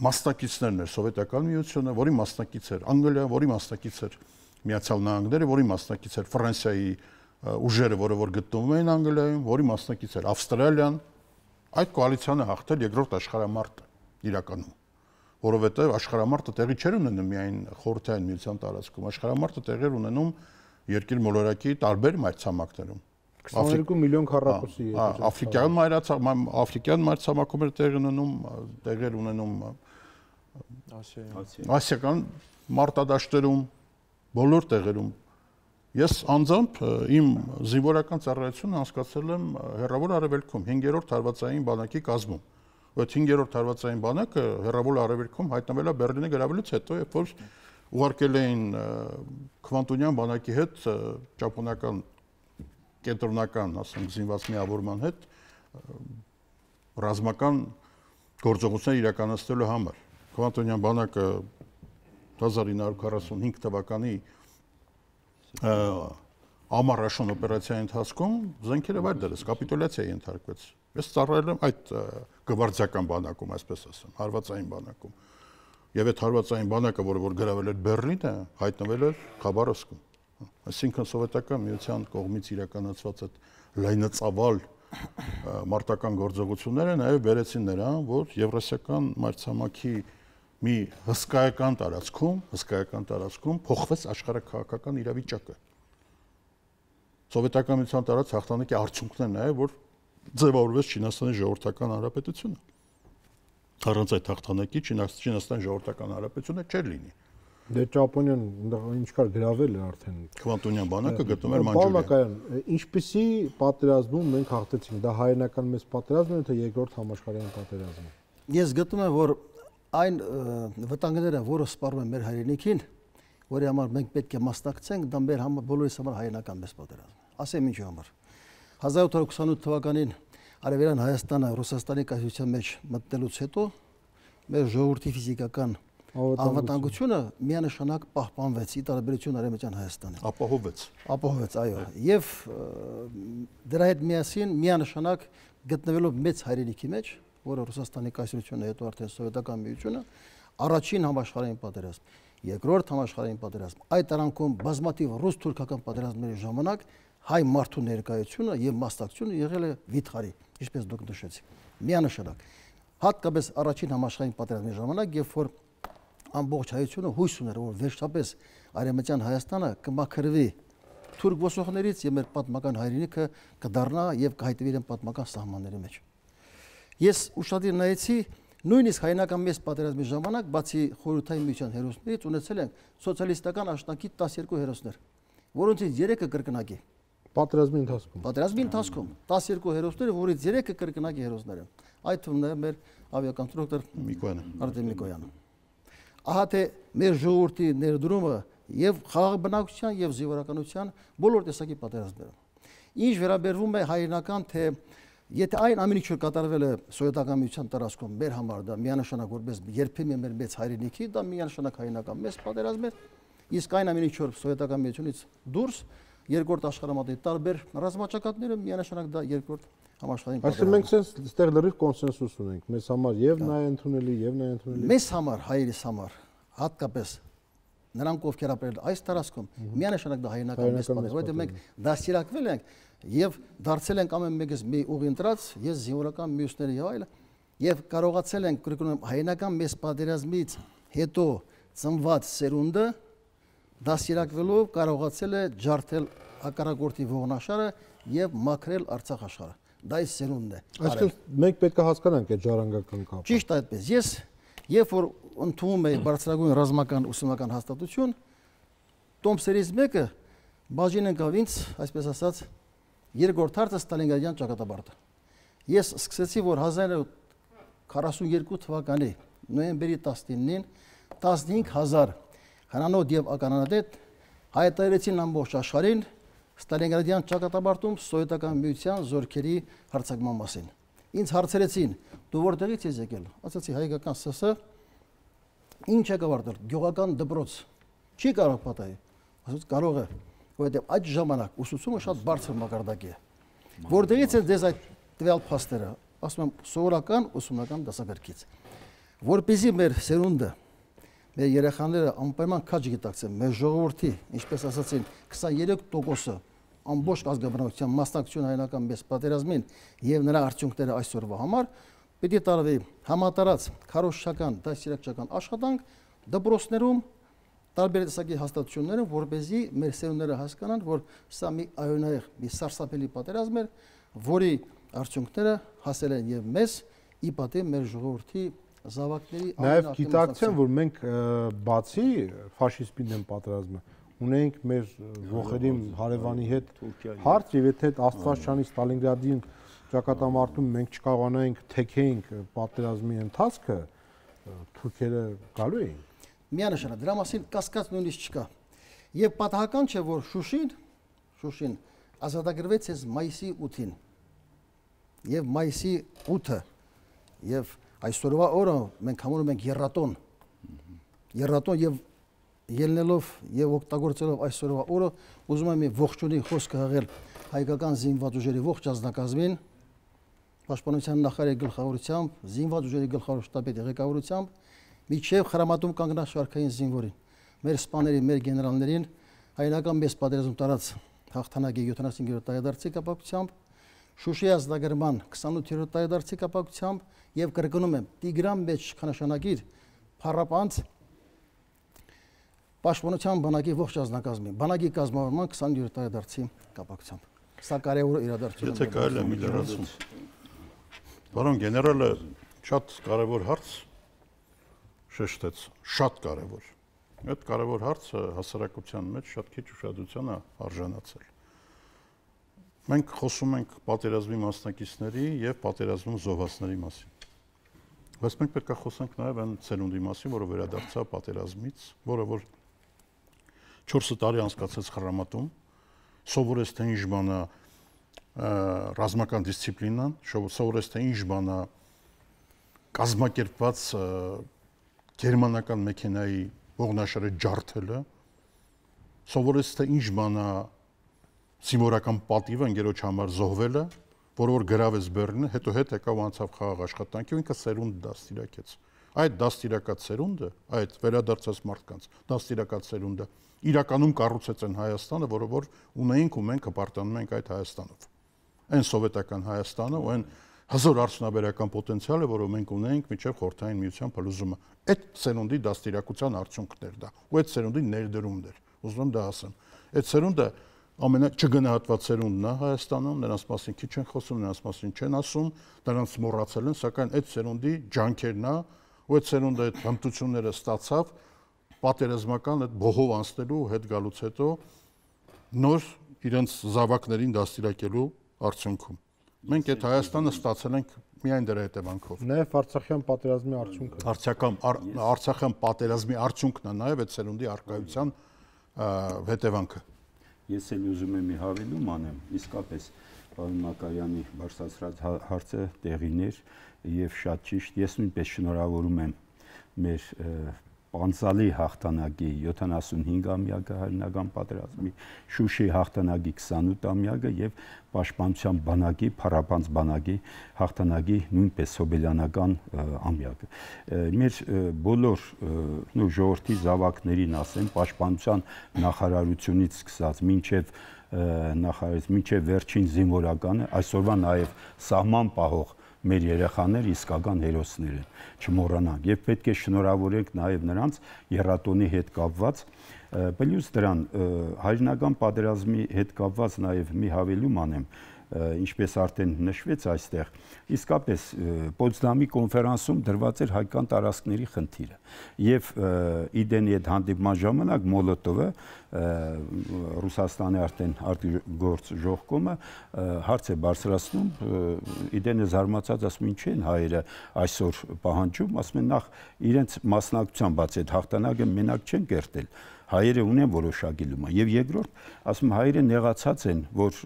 մասնակիցներն էր սովետական միությունը, որի մասնակից էր Անգլիա, որի մասնակից էր Միացյալ Նահանգները, որի մասնակից էր Ֆրանսիայի ուժերը, որը որ գտնվում էին Անգլիայում, որի մասնակից էր Ավստրալիան, այդ կոալիցիանը հաղթել երկրորդ աշխարհամարտը իրականում, որովհետև աշխարհամարտը տեղի չէր ունենում միայն խորհրդային միության տարածքում, աշխարհամարտը տեղեր ունենում երկիր մոլորակի տարբեր մայրցամաքներում 22 միլիոն քառակուսի է։ Աֆրիկյան մայրաց աֆրիկյան մայրցամաքումներ տեղ ունենում, տեղեր ունենում ասիա։ Ասիական մարտադաշտերում բոլոր տեղերում ես անձամբ իմ զինվորական ծառայությունը անցկացրել եմ հերրավոր արևելքում 5-րդ հարվածային բանակի կազմում բայց 5-րդ հարվածային բանակը հերրավոր արևելքում հայտնվել է Բեռլինի գրավելուց հետո երբ որ ուղարկել էին Քվանտունյան բանակի հետ ճապոնական կենտրոնական, ասենք, զինված միավորման հետ ռազմական գործողություններ իրականացնելու համար։ Քվանտոնյան բանակը 1945 թվականի ամառաշոն օպերացիայի ընթացքում զենքերը վայր դրեց, կապիտուլյացիայի ենթարկվեց։ Ես ծառայել եմ այդ գվարդիական բանակում, այսպես ասեմ, հարվածային բանակում։ Եվ այդ հարվածային բանակը, որը որ գրավել էր Բեռլինը, հայտնվել էր Խաբարովսկում։ Այսինքն սովետական միության կողմից իրականացված այդ լայնածավալ մարտական գործողությունները նաև բերեցին նրան, որ եվրասիական մարտցամաքի մի հսկայական տարածքում, հսկայական տարածքում փոխվեց աշխարհակահաղական իրավիճակը։ Սովետական միության տարած հաղթանակի արդյունքն է նաև, որ ձևավորվեց Չինաստանի ժողովրդական հանրապետությունը։ Առանց այդ հաղթանակի Չինաստանի ժողովրդական հանրապետությունը չէր լինի։ Դե Ճապոնիան ինչ կար գրավել է արդեն։ Քվանտունյան բանակը գտնում էր Մանջուրիա։ Բանակային, ինչպիսի պատերազմում մենք հաղթեցինք, դա հայերենական մեծ պատերազմն է, թե երկրորդ համաշխարհային պատերազմը։ Ես գտնում եմ, որ այն վտանգները, որը սպառում են մեր հայրենիքին, որի համար մենք պետք է մասնակցենք, դա մեր համար բոլորիս համար հայերենական մեծ պատերազմ է։ Ասեմ ինչի համար։ 1728 թվականին Արևելյան Հայաստանը Ռուսաստանի կայսրության մեջ մտնելուց հետո մեր ժողովրդի ֆիզիկական անվտանգությունը միանշանակ պահպանվեց՝ ի տարբերություն Արևմտյան Հայաստանի։ Ապահովվեց։ Ապահովվեց, այո։ Եվ դրա հետ միասին միանշանակ գտնվելով մեծ հայրենիքի մեջ, որը Ռուսաստանի կայսրությունն է, հետո արդեն սովետական միությունը, առաջին համաշխարհային պատերազմ, երկրորդ համաշխարհային պատերազմ, այդ արանքում բազմաթիվ ռուս-թուրքական պատերազմների ժամանակ հայ մարդու ներկայությունը եւ մասնակցությունը եղել է վիթխարի, ինչպես դուք նշեցիք։ Միանշանակ հատկապես առաջին համաշխարհային պատերազմի ժամանակ, երբ որ ամբողջ հայությունը հույս ուներ, որ վերջապես Արևմտյան Հայաստանը կմաքրվի թուրք ոսողներից եւ մեր պատմական հայրենիքը կդառնա եւ կհայտվի իրեն պատմական սահմանների մեջ։ Ես ուշադիր նայեցի նույնիսկ հայնական մեծ պատերազմի ժամանակ բացի խորհրդային միության հերոսներից ունեցել ենք սոցիալիստական աշտանքի 12 հերոսներ, որոնցից 3-ը կրկնակի։ Պատերազմի ընթացքում։ Պատերազմի ընթացքում 12 հերոսները, որից 3-ը կրկնակի հերոսներ են։ Այդ թվում նաեւ մեր ավիակոնստրուկտոր Միկոյանը, Արտեմ Միկոյանը։ Ահա թե մեր ժողովրդի ներդրումը եւ խաղաղբնակության եւ զինվորականության բոլոր տեսակի պատերազմներում։ Ինչ վերաբերվում է հայրենական թե Եթե այն ամենը ինչ կատարվել է սովետական միության տարածքում մեր համար դա միանշանակ որպես երբեմն մեր մեծ հայրենիքի դա միանշանակ հայնական մեծ պատերազմ էր իսկ այն ամենը ինչ որ սովետական միությունից դուրս երկրորդ աշխարհամատի տարբեր ռազմաճակատները միանշանակ դա երկրորդ համաշխարհային Այսինքն մենք ցենց այստեղ լրիվ կոնսենսուս ունենք մեզ համար եւ նա ընդունելի եւ նա ընդունելի մեզ համար հայերիս համար հատկապես նրանք ովքեր ապրել այս տարածքում միանշանակ դա հայերենական մեզ բան է որովհետեւ մենք դաստիարակվել ենք եւ դարձել ենք ամեն մեկս մի ուղի ընտրած ես զինվորական մյուսները եւ այլն եւ կարողացել ենք կրկնում հայերենական մեզ պատերազմից հետո ծնված սերունդը դասիրակվելով կարողացել է ջարդել հակառակորդի ողնաշարը եւ մաքրել Արցախ աշխարհը։ Դա իսկ սերունդ է։ Այսինքն մենք պետք է հասկանանք այդ ժառանգական կապը։ Ճիշտ այդպես։ Ես երբ որ ընդունում եմ բարձրագույն ռազմական ուսումնական հաստատություն, տոմսերից մեկը բաժին ընկավ ինձ, այսպես ասած, երկրորդ հարցը Ստալինգրադյան ճակատաբարտը։ Ես սկսեցի, որ 1942 թվականի նոյեմբերի 19-ին 15000 հրանոթ եւ ականանադետ հայտարարեցին ամբողջ աշխարհին Ստալինգրադյան ճակատամարտում սովետական միության զորքերի հարձակման մասին։ Ինձ հարցրեցին՝ դու որտեղից ես եկել։ Ասացի հայկական ՍՍ։ Ինչ է կավարտել։ Գյուղական դպրոց։ Չի կարող պատահի։ Ասաց կարող է, որովհետև այդ ժամանակ ուսուցումը շատ բարձր մակարդակի է։ Որտեղից են դες այդ տվյալ փաստերը։ Ասում եմ սովորական ուսումնական դասագրքից։ Որպեսզի մեր սերունդը մեր երեխաները անպայման քաջ գիտակցեն մեր ժողովրդի, ինչպես ասացին, 23%-ը ամբողջ ազգաբնակության մասնակցություն հայնական բեսպատերազմին եւ նրա արդյունքները այսօրվա համար պետք է տարվի համատարած քարոշչական դասիրակչական աշխատանք դպրոցներում տարբեր տեսակի հաստատությունները, որ เป զի մեր սերունդները հասկանան, որ սա մի այոնայեղ, մի սարսափելի պատերազմ է, որի արդյունքները հասել են եւ մեզ ի պատիվ մեր ժողովրդի զավակների ամենաակտիվ նաև գիտակցեն, որ մենք բացի ֆաշիզմին են պատերազմը, ունենք մեր ողերիմ հարևանի հետ հարց եւ եթե Աստվածչյանի Ստալինգրադին ճակատամարտում մենք չկարողանայինք թեքեինք պատերազմի ընթացքը թուրքերը գալու էին միանշանակ դրա մասին կասկած նույնիսկ չկա եւ պատահական չէ որ Շուշին Շուշին ազատագրվեց այս մայիսի 8-ին եւ մայիսի 8-ը եւ այսօրվա օրը մենք համարում ենք երրատոն երրատոն եւ ելնելով եւ օգտագործելով այսօրվա օրը ուզում եմ մի ողջունի խոսք հղել հայկական զինված ուժերի ողջ ազնագազմին պաշտպանության նախարարի գլխավորությամբ զինված ուժերի գլխավոր շտաբի ղեկավարությամբ միջև հրամատում կանգնած շարքային զինվորին մեր սպաների մեր գեներալներին հայերական մեծ պատերազմ տարած հաղթանակի 75-րդ տարեդարձի կապակցությամբ Շուշի ազնագրման 28-րդ տարեդարձի կապակցությամբ եւ կրկնում եմ Տիգրան Մեծ քանշանագիր փառապանց պաշտպանության բանակի ողջ ազնագազմին, բանակի կազմավորման 27 տարեդարձի կապակցությամբ։ Սա կարևոր իրադարձություն է։ Եթե կարելի է մի լրացում։ Պարոն գեներալը շատ կարևոր հարց շեշտեց, շատ կարևոր։ Այդ կարևոր հարցը հասարակության մեջ շատ քիչ ուշադրության է արժանացել։ Մենք խոսում ենք պատերազմի մասնակիցների եւ պատերազմում զոհվածների մասին։ Բայց մենք պետք է խոսենք նաեւ այն ցելունդի մասին, որը վերադարձավ պատերազմից, որը որ, որ 4 տարի անցկացրեց խրամատում, սովորեց թե ինչ բան է ռազմական դիսցիպլինան, սովորեց թե ինչ բան է կազմակերպված գերմանական մեքենայի ողնաշարը ջարդելը, սովորեց թե ինչ բան է սիմվորական պատիվը ընկերոջ համար զոհվելը, որը որ գրավեց Բեռլինը, հետո հետ եկավ անցավ խաղաղ աշխատանքի ու ինքը սերունդ դաստիարակեց։ Այդ դաստիարակած սերունդը, այդ վերադարձած մարդկանց դաստիարակած սերունդը դա իրականում կառուցեց են Հայաստանը, որը որ ունեինք ու մենք հպարտանում ենք այդ Հայաստանով։ Այն սովետական Հայաստանը ու այն հզոր արդյունաբերական պոտենցիալը, որը մենք ունենք միջև խորթային միության փլուզումը։ Այդ սերունդի դաստիարակության արդյունքն էր դա, ու այդ սերունդի ներդրումն էր։ Ուզում եմ դա ասեմ։ Այդ սերունդը ամենա չգնահատված սերունդն է Հայաստանում, նրանց մասին քիչ են խոսում, նրանց մասին չեն ասում, նրանց մոռացել են, սակայն այդ սերունդի ջանքերն է, ու այդ սերունդը այդ հմտությունները ստացավ, պատերազմական այդ բողով անցնելու հետ գալուց հետո նոր իրենց զավակներին դաստիարակելու արդյունքում։ Մենք այդ Հայաստանը ստացել ենք միայն դրա հետևանքով։ Նաև Արցախյան պատերազմի արդյունքը։ Արցական Արցախյան պատերազմի արդյունքն է նաև այդ ցելունդի արկայության հետևանքը։ Ես էլ ուզում եմ հավելում անեմ, իսկապես պարոն Մակարյանի բարձրացրած հա- հարցը տեղին էր եւ շատ ճիշտ։ Ես նույնպես շնորհավորում եմ մեր Պանցալի հաղթանակի 75-ամյակը հայրենական պատերազմի, Շուշի հաղթանակի 28-ամյակը եւ Պաշտպանության բանակի, Փարապանց բանակի հաղթանակի նույնպես Սոբելյանական ամյակը։ Մեր բոլոր նո ժողովրդի զավակներին ասեմ, Պաշտպանության նախարարությունից սկսած մինչեւ նախարարից մինչեւ վերջին զինվորականը այսօրվա նաեւ սահման պահող մեր երեխաները իսկական հերոսներ են, չմոռանանք։ Եվ պետք է շնորհավորենք նաև նրանց երաթոնի հետ կապված, պլյուս դրան հայրենական պատերազմի հետ կապված նաև մի հավելում անեմ, ինչպես արդեն նշվեց այստեղ, իսկապես Պոցդամի կոնֆերանսում դրված էր հայկան տարածքների խնդիրը։ Եվ իդենի այդ հանդիպման ժամանակ Մոլոտովը Ռուսաստանի արդեն արտգործ ժողկոմը հարց է բարձրացնում իդենը զարմացած ասում ինչ են հայերը այսօր պահանջում, ասում են նախ իրենց մասնակցության բաց այդ հաղթանակը մենակ չեն կերտել հայերը ունեն որոշակի լուման եւ երկրորդ ասում հայերը նեղացած են, որ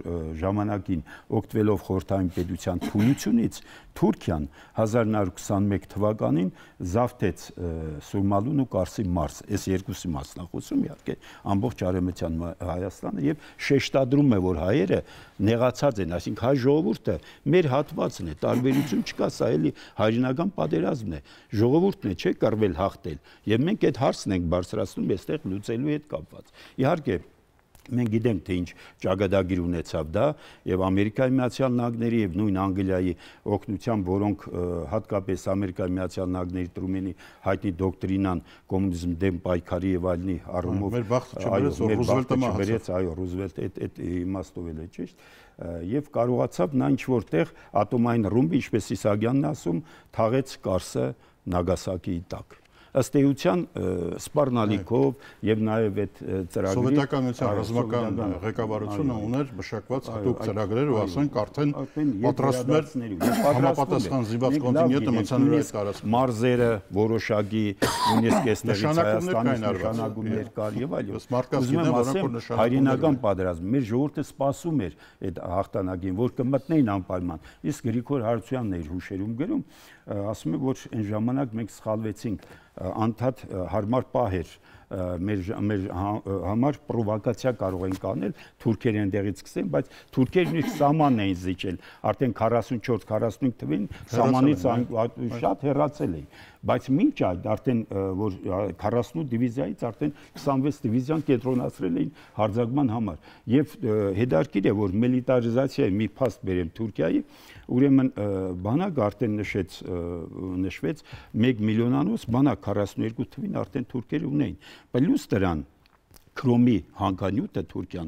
ժամանակին օգտվելով խորհրդային պետության թուլությունից Թուրքիան 1921 թվականին զավթեց Սուրմալուն ու Կարսի մարզ, այս երկուսի մասնախոսում իհարկե ամբողջ արևմտյան Հայաստանը եւ շեշտադրում է, որ հայերը նեղացած են, այսինքն հայ ժողովուրդը մեր հատվածն է, տարբերություն չկա, սա էլի հայրենական պատերազմն է։ Ժողովուրդն է, չէ, կռվել հաղթել։ Եվ մենք այդ հարցն ենք բարձրացնում այստեղ լուծելու հետ կապված։ Իհարկե, Մենք գիտենք թե ինչ ճակատագիր ունեցավ դա եւ Ամերիկայի Միացյալ Նահանգների եւ նույն Անգլիայի օգնությամբ, որոնք հատկապես Ամերիկայի Միացյալ Նահանգների Տրումենի հայտնի դոկտրինան կոմունիզմ դեմ պայքարի եւ այլնի առումով մեր բախտը չբերեց, որ Ռուզվելտը մահացավ։ Այո, Ռուզվելտը այդ այդ իմաստով էլ է, ճիշտ եւ կարողացավ նա ինչ որտեղ ատոմային ռումբ, ինչպես Իսագյանն ասում, թաղեց Կարսը Նագասակիի տակ ըստ էության սպառնալիքով եւ նաեւ այդ ծրագրի սովետականության ռազմական ղեկավարությունը ուներ մշակված հատուկ ծրագրեր ու ասենք արդեն պատրաստում էր համապատասխան զինված կոնտինգենտը մցանելու այդ տարածքը մարզերը որոշակի նույնիսկ [COUGHS] այստեղից Հայաստանից նշանակումներ կար եւ այլն ուզում եմ ասեմ հայրենական պատերազմ մեր ժողովուրդը սպասում էր այդ հաղթանակին որ կմտնեին անպայման իսկ Գրիգոր Հարությունյանն էր հուշերում գրում ասում եմ, որ այն ժամանակ մենք սխալվեցինք, անդադ հարմար պահ էր մեր մեր համար պրովոկացիա կարող են կանել թուրքերը ընդեղից սկսեն, բայց թուրքերն իր սամանն էին զիջել, արդեն 44-45 թվին սամանից շատ հեռացել էին, բայց մինչ այդ արդեն որ 48 դիվիզիայից արդեն 26 դիվիզիան կենտրոնացրել էին հարձակման համար եւ հետարկիր է որ միլիտարիզացիա մի փաստ բերել Թուրքիայի Ուրեմն բանակ արդեն նշեց նշվեց 1 միլիոնանոց բանակ 42 թվին արդեն թուրքերը ունեին։ Պլյուս դրան Քրոմի հանգանյութը Թուրքիան,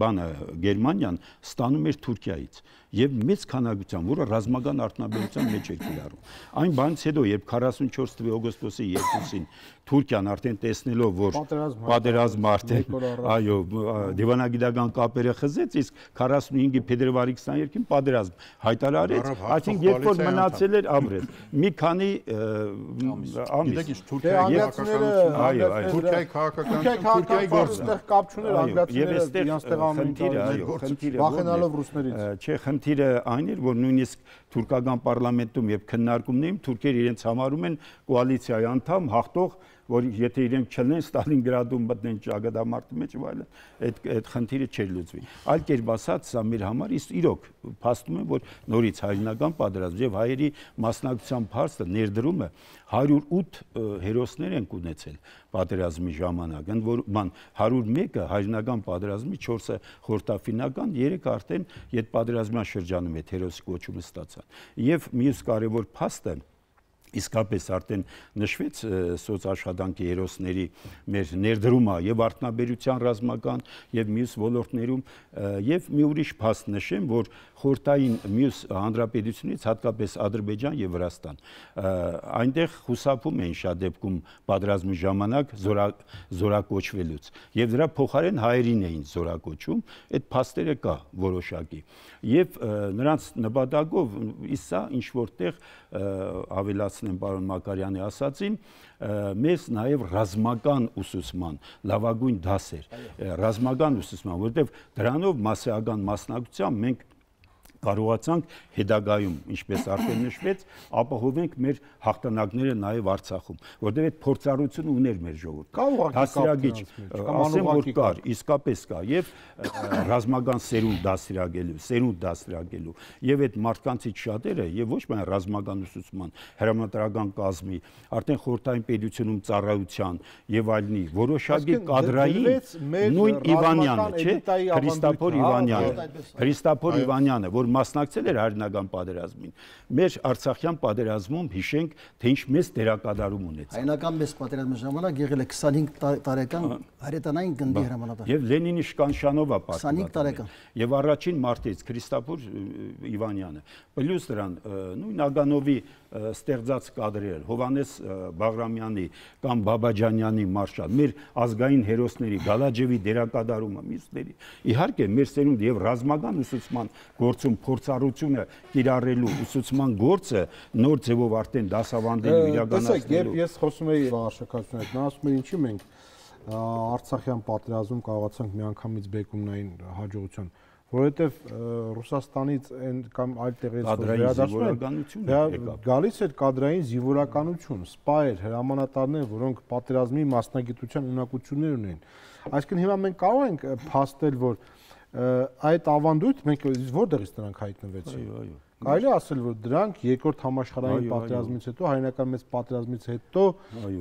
բանը Գերմանիան ստանում էր Թուրքիայից եւ մեծ քանակությամբ, որը ռազմական արտոնաբերության մեջ էր կիրառում։ Այն բանից հետո, երբ 44 թվականի օգոստոսի 2-ին Թուրքիան արդեն տեսնելով, որ պատերազմը արդեն այո, դիվանագիտական կապերը խզեց, իսկ 45-ի փետրվարի 22-ին պատերազմ հայտարարեց, այսինքն երբ որ մնացել էր ապրել։ Մի քանի ամիս։ Գիտեք ինչ Թուրքիայի քաղաքականությունը, դե այո, այո, Թուրքիայի քաղաքականությունը, Թուրքիայի գործը ստեղ կապ չուներ անգլացիները, իրենց տեղանում էին, այո, խնդիրը։ Բախենալով ռուսներից։ Չէ, խնդիրը այն էր, որ նույնիսկ թուրքական պարլամենտում եւ քննարկումներում թուրքերը իրենց համարում են կոալիցիայի անդամ, հաղթող որ եթե իրենք չլնեն Ստալինգրադում մտնեն ճակատամարտի մեջ ու այլն, այդ այդ խնդիրը չէր լուծվի։ Այլ կերպ ասած, սա մեր համար իսկ իրոք փաստում են, որ նորից հայրենական պատերազմ եւ հայերի մասնակցության փաստը ներդրումը 108 հերոսներ են ունեցել պատերազմի ժամանակ, ընդ որ ման 101-ը հայրենական պատերազմի 4-ը խորտաֆինական, 3-ը արդեն այդ պատերազմյան շրջանում այդ հերոսի կոչումը ստացան։ Եվ մյուս կարևոր փաստը իսկապես արդեն նշվեց սոցաշխատանքի երոսների մեր ներդրումը եւ արտնաբերության ռազմական եւ մյուս ոլորտներում եւ մի ուրիշ փաստ նշեմ, որ խորտային մյուս հանրապետությունից հատկապես Ադրբեջան եւ Վրաստան այնտեղ խուսափում են շատ դեպքում պատրաստմի ժամանակ զորա զորակոչվելուց եւ դրա փոխարեն հայերին էին զորակոչում, այդ փաստերը կա որոշակի։ Եվ նրանց նպատակով իսա ինչ որտեղ ավելացնել եմ պարոն Մակարյանի ասացին, մեզ նաև ռազմական ուսուցման լավագույն դաս էր։ Ռազմական ուսուցման, որտեղ դրանով մասսայական մասնակցությամբ մենք կարողացանք հետագայում, ինչպես արդեն նշվեց, ապահովենք մեր հաղթանակները նաև Արցախում, որտեղ այդ փորձառությունը ուներ մեր ժողովուրդը։ Կա ուղղակի դասիրագիչ, ասեմ որ կար, իսկապես կա, եւ ռազմական սերունդ դասիրագելու, սերունդ դասիրագելու, եւ այդ մարդկանցից շատերը եւ ոչ միայն ռազմական ուսուցման, հրամանատարական կազմի, արդեն խորհրդային պետությունում ծառայության եւ այլնի որոշակի կադրային նույն Իվանյանը, չէ՞, Քրիստոփոր հա, Իվանյանը, Քրիստոփոր Իվանյանը, որ որ մասնակցել էր հայրենական պատերազմին, մեր Արցախյան պատերազմում հիշենք, թե ինչ մեծ դերակատարում ունեցավ։ Հայնական մեծ պատերազմի ժամանակ եղել է 25 տարեկան հայրենային գնդի հրամանատար։ Եվ Լենինի Շկանշանովը պատմում։ 25 տարեկան։ Եվ առաջին մարտից Քրիստափոր Իվանյանը, պլյուս դրան նույն Ագանովի ստեղծած կադրերը, Հովանես Բաղրամյանի կամ Բաբաջանյանի մարշա, մեր ազգային հերոսների Գալաջևի դերակատարումը, միսների։ Իհարկե, մեր սերունդ եւ ռազմական ուսուցման գործում ուսուցում, փորձառությունը կիրառելու ուսուցման գործը նոր ձևով արդեն դասավանդելու իրականացնելու։ Տեսեք, երբ ես խոսում էի վարշակացության հետ, նա ասում էր ինչի մենք Արցախյան պատերազմում կարողացանք միանգամից բեկումնային հաջողություն որովհետև Ռուսաստանից այն կամ այլ տեղից վերադասվում գալիս էր կադրային զինվորականություն, սպա էր, հրամանատարներ, որոնք պատերազմի մասնագիտության ունակություններ ունեն։ Այսինքն հիմա մենք կարող ենք փաստել, որ այդ ավանդույթ մենք որտեղից դրանք հայտնվեցին։ Այո, այո։ Կարելի ասել, որ դրանք երկրորդ համաշխարհային պատերազմից հետո, հայնական մեծ պատերազմից հետո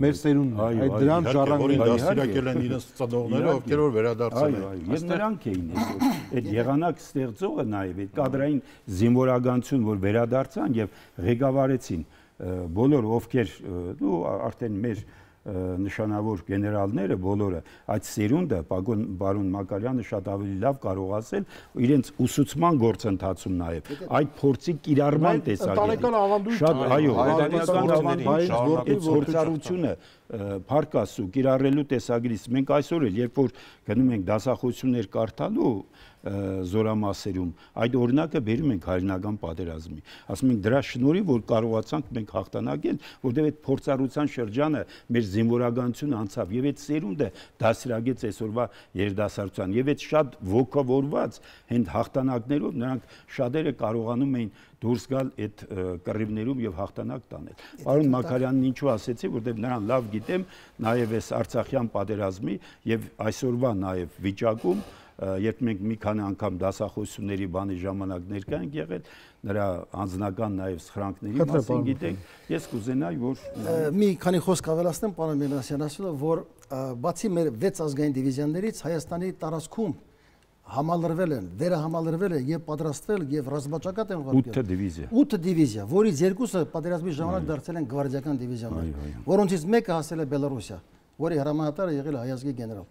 մեր սերունդն է։ Այդ դրանք ժառանգորեն դասիրակել են իրենց ծնողները, ովքեր որ վերադարձել են։ Եվ նրանք էին այդ եղանակ ստեղծողը նաև այդ կադրային զինվորականություն, որ վերադարձան եւ ղեկավարեցին բոլոր ովքեր ու արդեն մեր նշանավոր գեներալները բոլորը այդ սերունդը պագոն բարոն Մակարյանը շատ ավելի լավ կարող ասել իրենց ուսուցման գործընթացում նաև այդ փորձի կիրառման տեսակետից շատ այո հայկական ավանդույթ որտեղ փորձառությունը փարկասու կիրառելու տեսակից մենք այսօր էլ երբ որ գնում ենք դասախոսություններ կարդալու զորամասերում։ Այդ օրինակը բերում ենք հայրենական պատերազմի։ Ասում ենք դրա շնորհիվ որ կարողացանք մենք հաղթանակել, որտեղ այդ փորձառության շրջանը մեր զինվորականությունը անցավ եւ այդ սերունդը դասրագեց այսօրվա երդասարտության եւ այդ շատ ողքավորված հենց հաղթանակներով նրանք շատերը կարողանում էին դուրս գալ այդ կռիվներում եւ հաղթանակ տանել։ Պարոն Մակարյանն ինչու ասեցի, որտեղ նրան լավ գիտեմ, նաեւ այս Արցախյան պատերազմի եւ այսօրվա նաեւ վիճակում երբ մենք մի քանի անգամ դասախոսությունների բանի ժամանակ ներկա ենք եղել, նրա անձնական նաև սխրանքների մասին գիտենք, ես կուզենայի որ մի քանի խոսք ավելացնեմ պարոն Մինասյան ասելը, որ բացի մեր 6 ազգային դիվիզիաներից Հայաստանի տարածքում համալրվել են, վերահամալրվել են եւ պատրաստվել եւ ռազմաճակատ են ուղարկել։ 8 դիվիզիա։ 8 դիվիզիա, որից երկուսը պատերազմի ժամանակ դարձել են գվարդիական դիվիզիաներ, որոնցից մեկը հասել է Բելարուսիա որի հրամանատարը եղել է հայազգի գեներալ։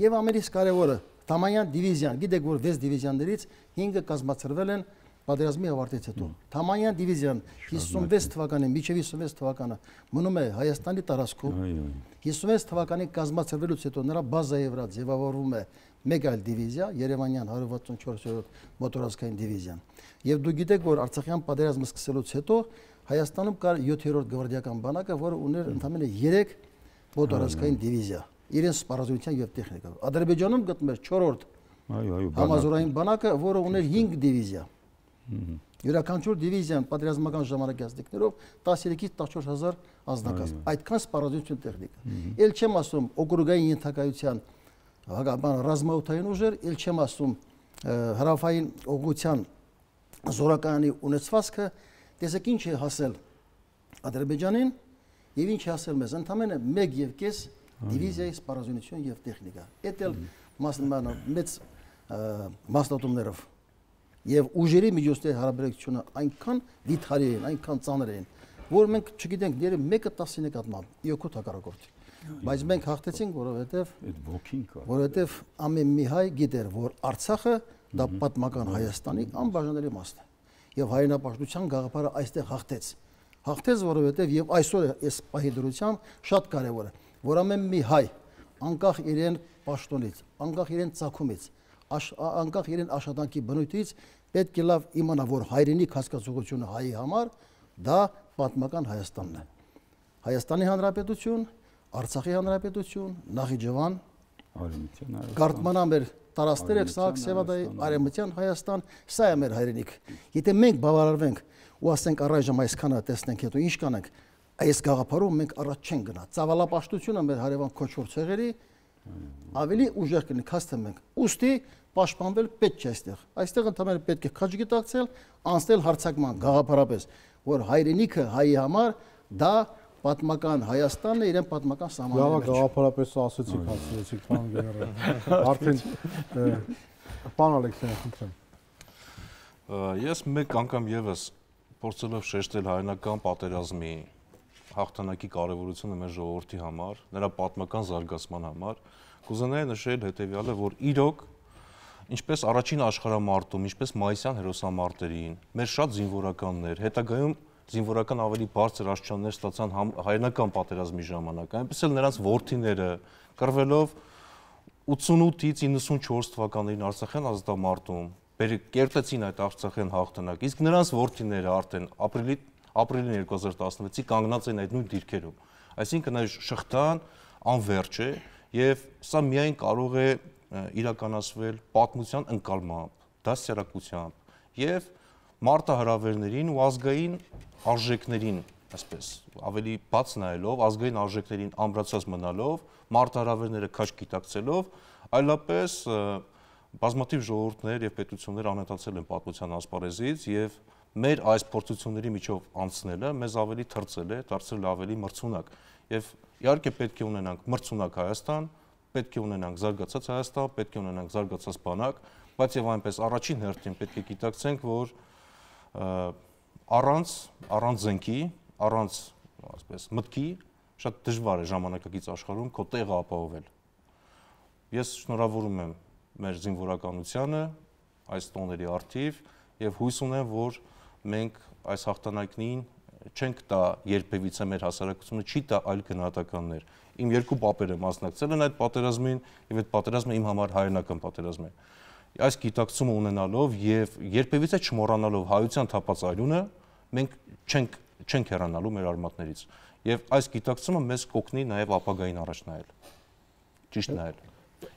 Եվ ամենից կարևորը Թամանյան դիվիզիան, գիտեք որ 6 դիվիզիաներից 5-ը կազմացրվել են պատերազմի ավարտից հետո։ Թամանյան դիվիզիան 56 թվականի միջև 56 թվականը մնում է Հայաստանի տարածքում։ 56 թվականի կազմացրվելուց հետո նրա բազայի վրա ձևավորվում է մեկ այլ դիվիզիա, Երևանյան 164-րդ մոտորազգային դիվիզիան։ Եվ դու գիտեք, որ Արցախյան պատերազմը սկսելուց հետո Հայաստանում կար 7-րդ գվարդիական բանակը, որը ուներ ընդամենը 3 մոտորասկային դիվիզիա իրենց սպառազինության եւ տեխնիկա։ Ադրբեջանում գտնվում էր 4-րդ այո, այո, համազորային բանակը, որը ուներ 5 դիվիզիա։ Յուրաքանչյուր դիվիզիան պատերազմական ժամանակացնիկներով 13-ից 14000 անձնակազմ։ Այդքան սպառազինություն տեխնիկա։ Էլ չեմ ասում օկրուգային ենթակայության հակաբան ռազմաօթային ուժեր, էլ չեմ ասում հրաֆային օգության զորակայանի ունեցվածքը, տեսեք ինչ է հասել Ադրբեջանին Եվ ինչ ասել մեզ, ընդամենը 1 եւ 5 դիվիզիայի սպառազինություն եւ տեխնիկա։ Էդ էլ մասնաբանը մեծ մասնատումներով եւ ուժերի միջոցների հարաբերությունը այնքան վիթարի են, այնքան ծանր են, որ մենք չգիտենք դերը 1-ը 10-ի նկատմամբ 7 հակառակորդ։ Բայց մենք հաղթեցինք, որովհետեւ այդ ոգին կա։ Որովհետեւ ամեն մի հայ գիտեր, որ Արցախը դա պատմական Հայաստանի անբաժանելի մասն է։ Եվ հայրենապաշտության գաղափարը այստեղ հաղթեց հաղթեց, որովհետև եւ այսօր այս պահի դրությամբ շատ կարեւոր է, որ ամեն մի հայ անկախ իրեն պաշտոնից, անկախ իրեն ցակումից, անկախ իրեն աշխատանքի բնույթից պետք է լավ իմանա, որ հայրենիք հասկացողությունը հայի համար դա պատմական Հայաստանն է։ Հայաստանի Հանրապետություն, Արցախի Հանրապետություն, Նախիջևան, Արևմտյան Հայաստան։ Գարտմանա մեր տարածները Սաքսևադայի արեմտյան Հայաստան, սա է մեր հայրենիք։ Եթե մենք բավարարվենք ու ասենք առայժմ այսքանը տեսնենք, հետո ինչ կանենք, այս գաղափարով մենք առաջ չենք գնա։ Ծավալապաշտությունը մեր հարևան քոչոր ցեղերի ավելի ուժեղ կնի, քաստը մենք։ Ոստի պաշտպանվել պետք չէ այստեղ։ Այստեղ ընդհանրապես պետք է քաջ գիտակցել, անցնել հարցակման գաղափարապես, որ հայրենիքը հայի համար դա պատմական Հայաստանն է իրեն պատմական սահմանները։ Լավ, գաղափարապես ասեցիք, հասցրեցիք բան գերը։ Արդեն Պարոն Ալեքսյան, խնդրեմ։ Ես մեկ անգամ եւս փորձելով շեշտել հայնական պատերազմի հաղթանակի կարևորությունը մեր ժողովրդի համար, նրա պատմական զարգացման համար, կուզենայի նշել հետեւյալը, որ իրոք ինչպես առաջին աշխարհամարտում, ինչպես մայիսյան հերոսամարտերին, մեր շատ զինվորականներ հետագայում զինվորական ավելի բարձր աստիճաններ ստացան հայերենական պատերազմի ժամանակ, այնպես էլ նրանց ворթիները կռվելով 88-ից 94 թվականներին Արցախյան ազատամարտում կերտեցին այդ Արցախյան հաղթանակ։ Իսկ նրանց ворթիները արդեն ապրիլի ապրիլին 2016-ի կանգնած են այդ նույն դիրքերում։ Այսինքն այս շղթան անվերջ է եւ սա միայն կարող է իրականացվել պատմության ընկալմամբ, դասյարակությամբ եւ և մարտահրավերներին ու ազգային արժեքներին, այսպես, ավելի բաց նայելով, ազգային արժեքներին ամրացած մնալով, մարտահրավերները քաշ գիտակցելով, այլապես բազմաթիվ ժողովուրդներ եւ պետություններ անհետացել են պատմության ասպարեզից եւ մեր այս փորձությունների միջով անցնելը մեզ ավելի թրծել է, դարձել ավելի մրցունակ։ Եվ իհարկե պետք է ունենանք մրցունակ Հայաստան, պետք է ունենանք զարգացած Հայաստան, պետք է ունենանք զարգացած բանակ, բայց եւ այնպես առաջին հերթին պետք է գիտակցենք, որ առանց առանց զենքի, առանց, ասես, մտքի շատ դժվար է ժամանակակից աշխարհում քո տեղը ապահովել։ Ես շնորհավորում եմ մեր զինվորականությանը, այս տոների արդիվ եւ հույս ունեմ, որ մենք այս հաղթանակին չենք տա երբևիցե մեր հասարակությունը չի տա այլ գնահատականներ։ Իմ երկու պապերը մասնակցել են այդ պատերազմին եւ այդ պատերազմը իմ համար հայրենական պատերազմ է։ պատերազմ այս գիտակցումը ունենալով եւ երբևիցե չմոռանալով հայության թափած այրունը մենք չենք չենք հեռանալու մեր արմատներից եւ այս գիտակցումը մեզ կօգնի նաեւ ապագային առաջ նայել ճիշտ նայել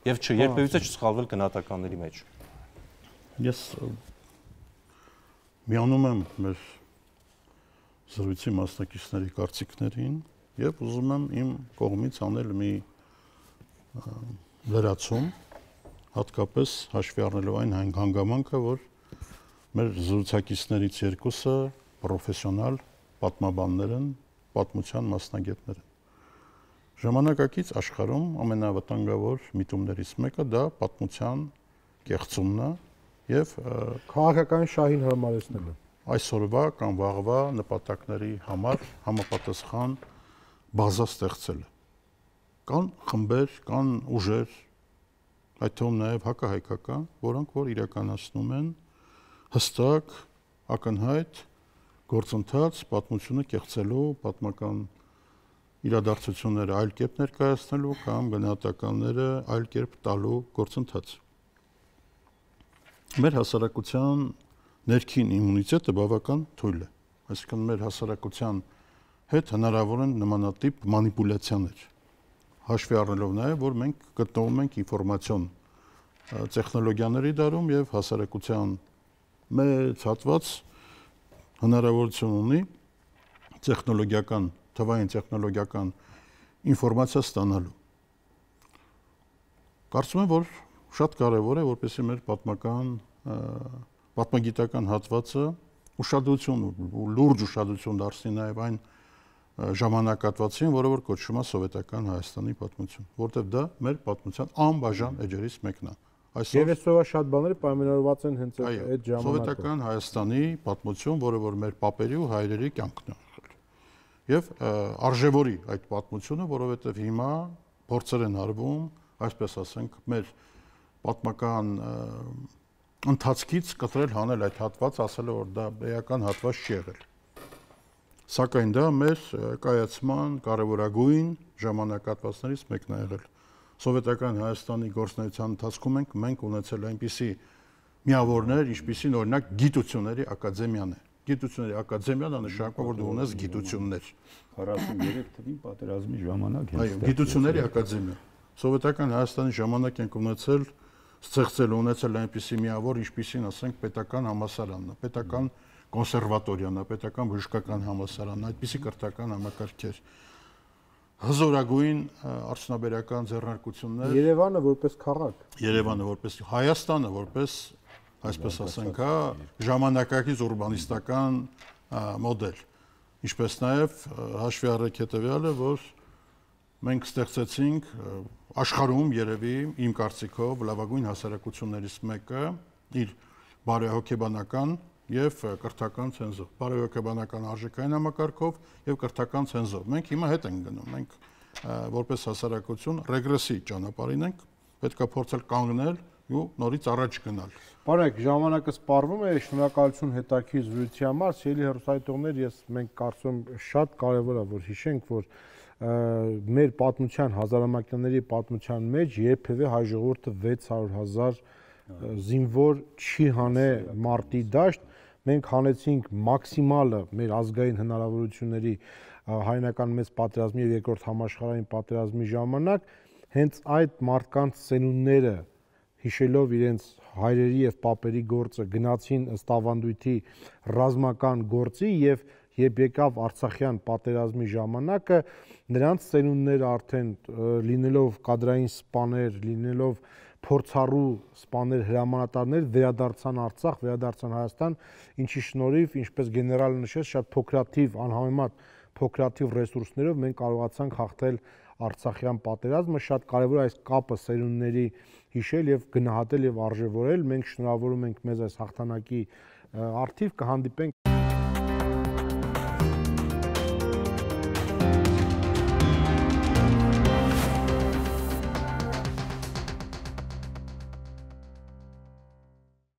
եւ չ երբևիցե չսխալվել գնահատականների մեջ ես միանում եմ մեր զրույցի մասնակիցների կարծիքներին եւ ուզում եմ իմ կողմից անել մի լրացում հատկապես հաշվի առնելով այն հանգամանքը, որ մեր զրուցակիցներից երկուսը պրոֆեսիոնալ պատմաբաններ են, պատմության մասնագետներ են։ Ժամանակակից աշխարհում ամենավտանգավոր միտումներից մեկը դա պատմության կեղծումն է եւ քաղաքական շահին հարմարեցնելը։ Այսօրվա կամ վաղվա նպատակների համար համապատասխան բազա ստեղծելը։ Կան խմբեր, կան ուժեր, այդ թվում նաև հակահայկական, որոնք որ իրականացնում են հստակ, ակնհայտ գործընթաց պատմությունը կեղծելու, պատմական իրադարձությունները այլ կերպ ներկայացնելու կամ գնահատականները այլ կերպ տալու գործընթաց։ Մեր հասարակության ներքին իմունիտետը բավական թույլ է։ Այսինքն մեր հասարակության հետ հնարավոր են նմանատիպ մանիպուլյացիաներ հաշվի առնելով նաև որ մենք գտնվում ենք ինֆորմացիոն տեխնոլոգիաների դարում եւ հասարակության մեծ հատված հնարավորություն ունի տեխնոլոգիական թվային տեխնոլոգիական ինֆորմացիա ստանալու։ Կարծում եմ, որ շատ կարևոր է, որպեսզի մեր պատմական պատմագիտական հատվածը ուշադրություն ու լուրջ ուշադրություն դարձնի նաև այն, այն ժամանակատվացին, որը որ կոչվում է սովետական Հայաստանի պատմություն, որտեղ դա մեր պատմության անբաժան էջերից մեկն է։ Այսօր Երեսովա շատ բաները պայմանավորված են հենց այդ ժամանակով։ Սովետական Հայաստանի պատմություն, որը որ մեր papերի ու հայրերի կյանքն է եւ արժեվորի այդ պատմությունը, որովհետեւ հիմա փորձեր են արվում, այսպես ասենք, մեր պատմական ընթացքից կտրել հանել այդ հատվածը, ասելով որ դա բեական հատված չի եղել։ Սակայն դա մեր կայացման կարևորագույն ժամանակատվածներից մեկն է եղել։ Սովետական Հայաստանի գործնական ընթացքում ենք մենք ունեցել այնպիսի միավորներ, ինչպիսին օրինակ գիտությունների ակադեմիան է։ Գիտությունների ակադեմիան նշանակում որ դու ունես գիտություններ։ 43 թվին պատերազմի ժամանակ հենց այո, գիտությունների ակադեմիա։ Սովետական Հայաստանի ժամանակ ենք ունեցել ստեղծել ունեցել այնպիսի միավոր, ինչպիսին ասենք պետական համասարանն է, պետական mm -hmm կոնսերվատորիան, պետական բժշկական համալսարան, այդպիսի կրթական համակարգեր հզորագույն արժանաբերական ձեռնարկություններ Երևանը որպես քաղաք Երևանը որպես Հայաստանը որպես այսպես ասենք հա ժամանակակից ուրբանիստական մոդել ինչպես նաև հաշվի առեք հետեւյալը որ մենք ստեղծեցինք աշխարհում երևի իմ կարծիքով լավագույն հասարակություններից մեկը իր բարեհոգեբանական եւ կրթական ցենզով, բարոյական արժեքային համակարգով եւ կրթական ցենզով։ Մենք հիմա հետ ենք գնում, մենք որպես հասարակություն ռեգրեսի ճանապարհին ենք, պետքա փորձել կանգնել ու նորից առաջ գնալ։ Բարոյք, ժամանակը սպառվում է, շնորհակալություն հետաքրքիր զրույցի համար, սիրելի հերոստայտողներ, ես մենք կարծում շատ կարեւոր է որ հիշենք, որ մեր պատմության հազարամյակների պատմության մեջ երբևէ հայ ժողովուրդը 600.000 զինվոր չի հանե մարտի դաշտ, մենք հանեցինք մաքսիմալը մեր ազգային հնարավորությունների հայնական մեծ պատերազմի եւ երկրորդ համաշխարհային պատերազմի ժամանակ հենց այդ մարդկանց սենունները հիշելով իրենց հայրերի եւ պապերի գործը գնացին ըստ ավանդույթի ռազմական գործի եւ երբ եկավ Արցախյան պատերազմի ժամանակը նրանց սենունները արդեն լինելով կադրային սպաներ, լինելով փորձառու սպաներ հրամանատարներ վերադարձան Արցախ, վերադարձան Հայաստան, ինչի շնորհիվ, ինչպես գեներալը նշեց, շատ փոքրաթիվ, անհամեմատ փոքրաթիվ ռեսուրսներով մենք կարողացանք հաղթել Արցախյան պատերազմը շատ կարևոր այս կապը սերունդների հիշել եւ գնահատել եւ արժեվորել։ Մենք շնորհավորում ենք մեզ այս հաղթանակի արդիվ կհանդիպենք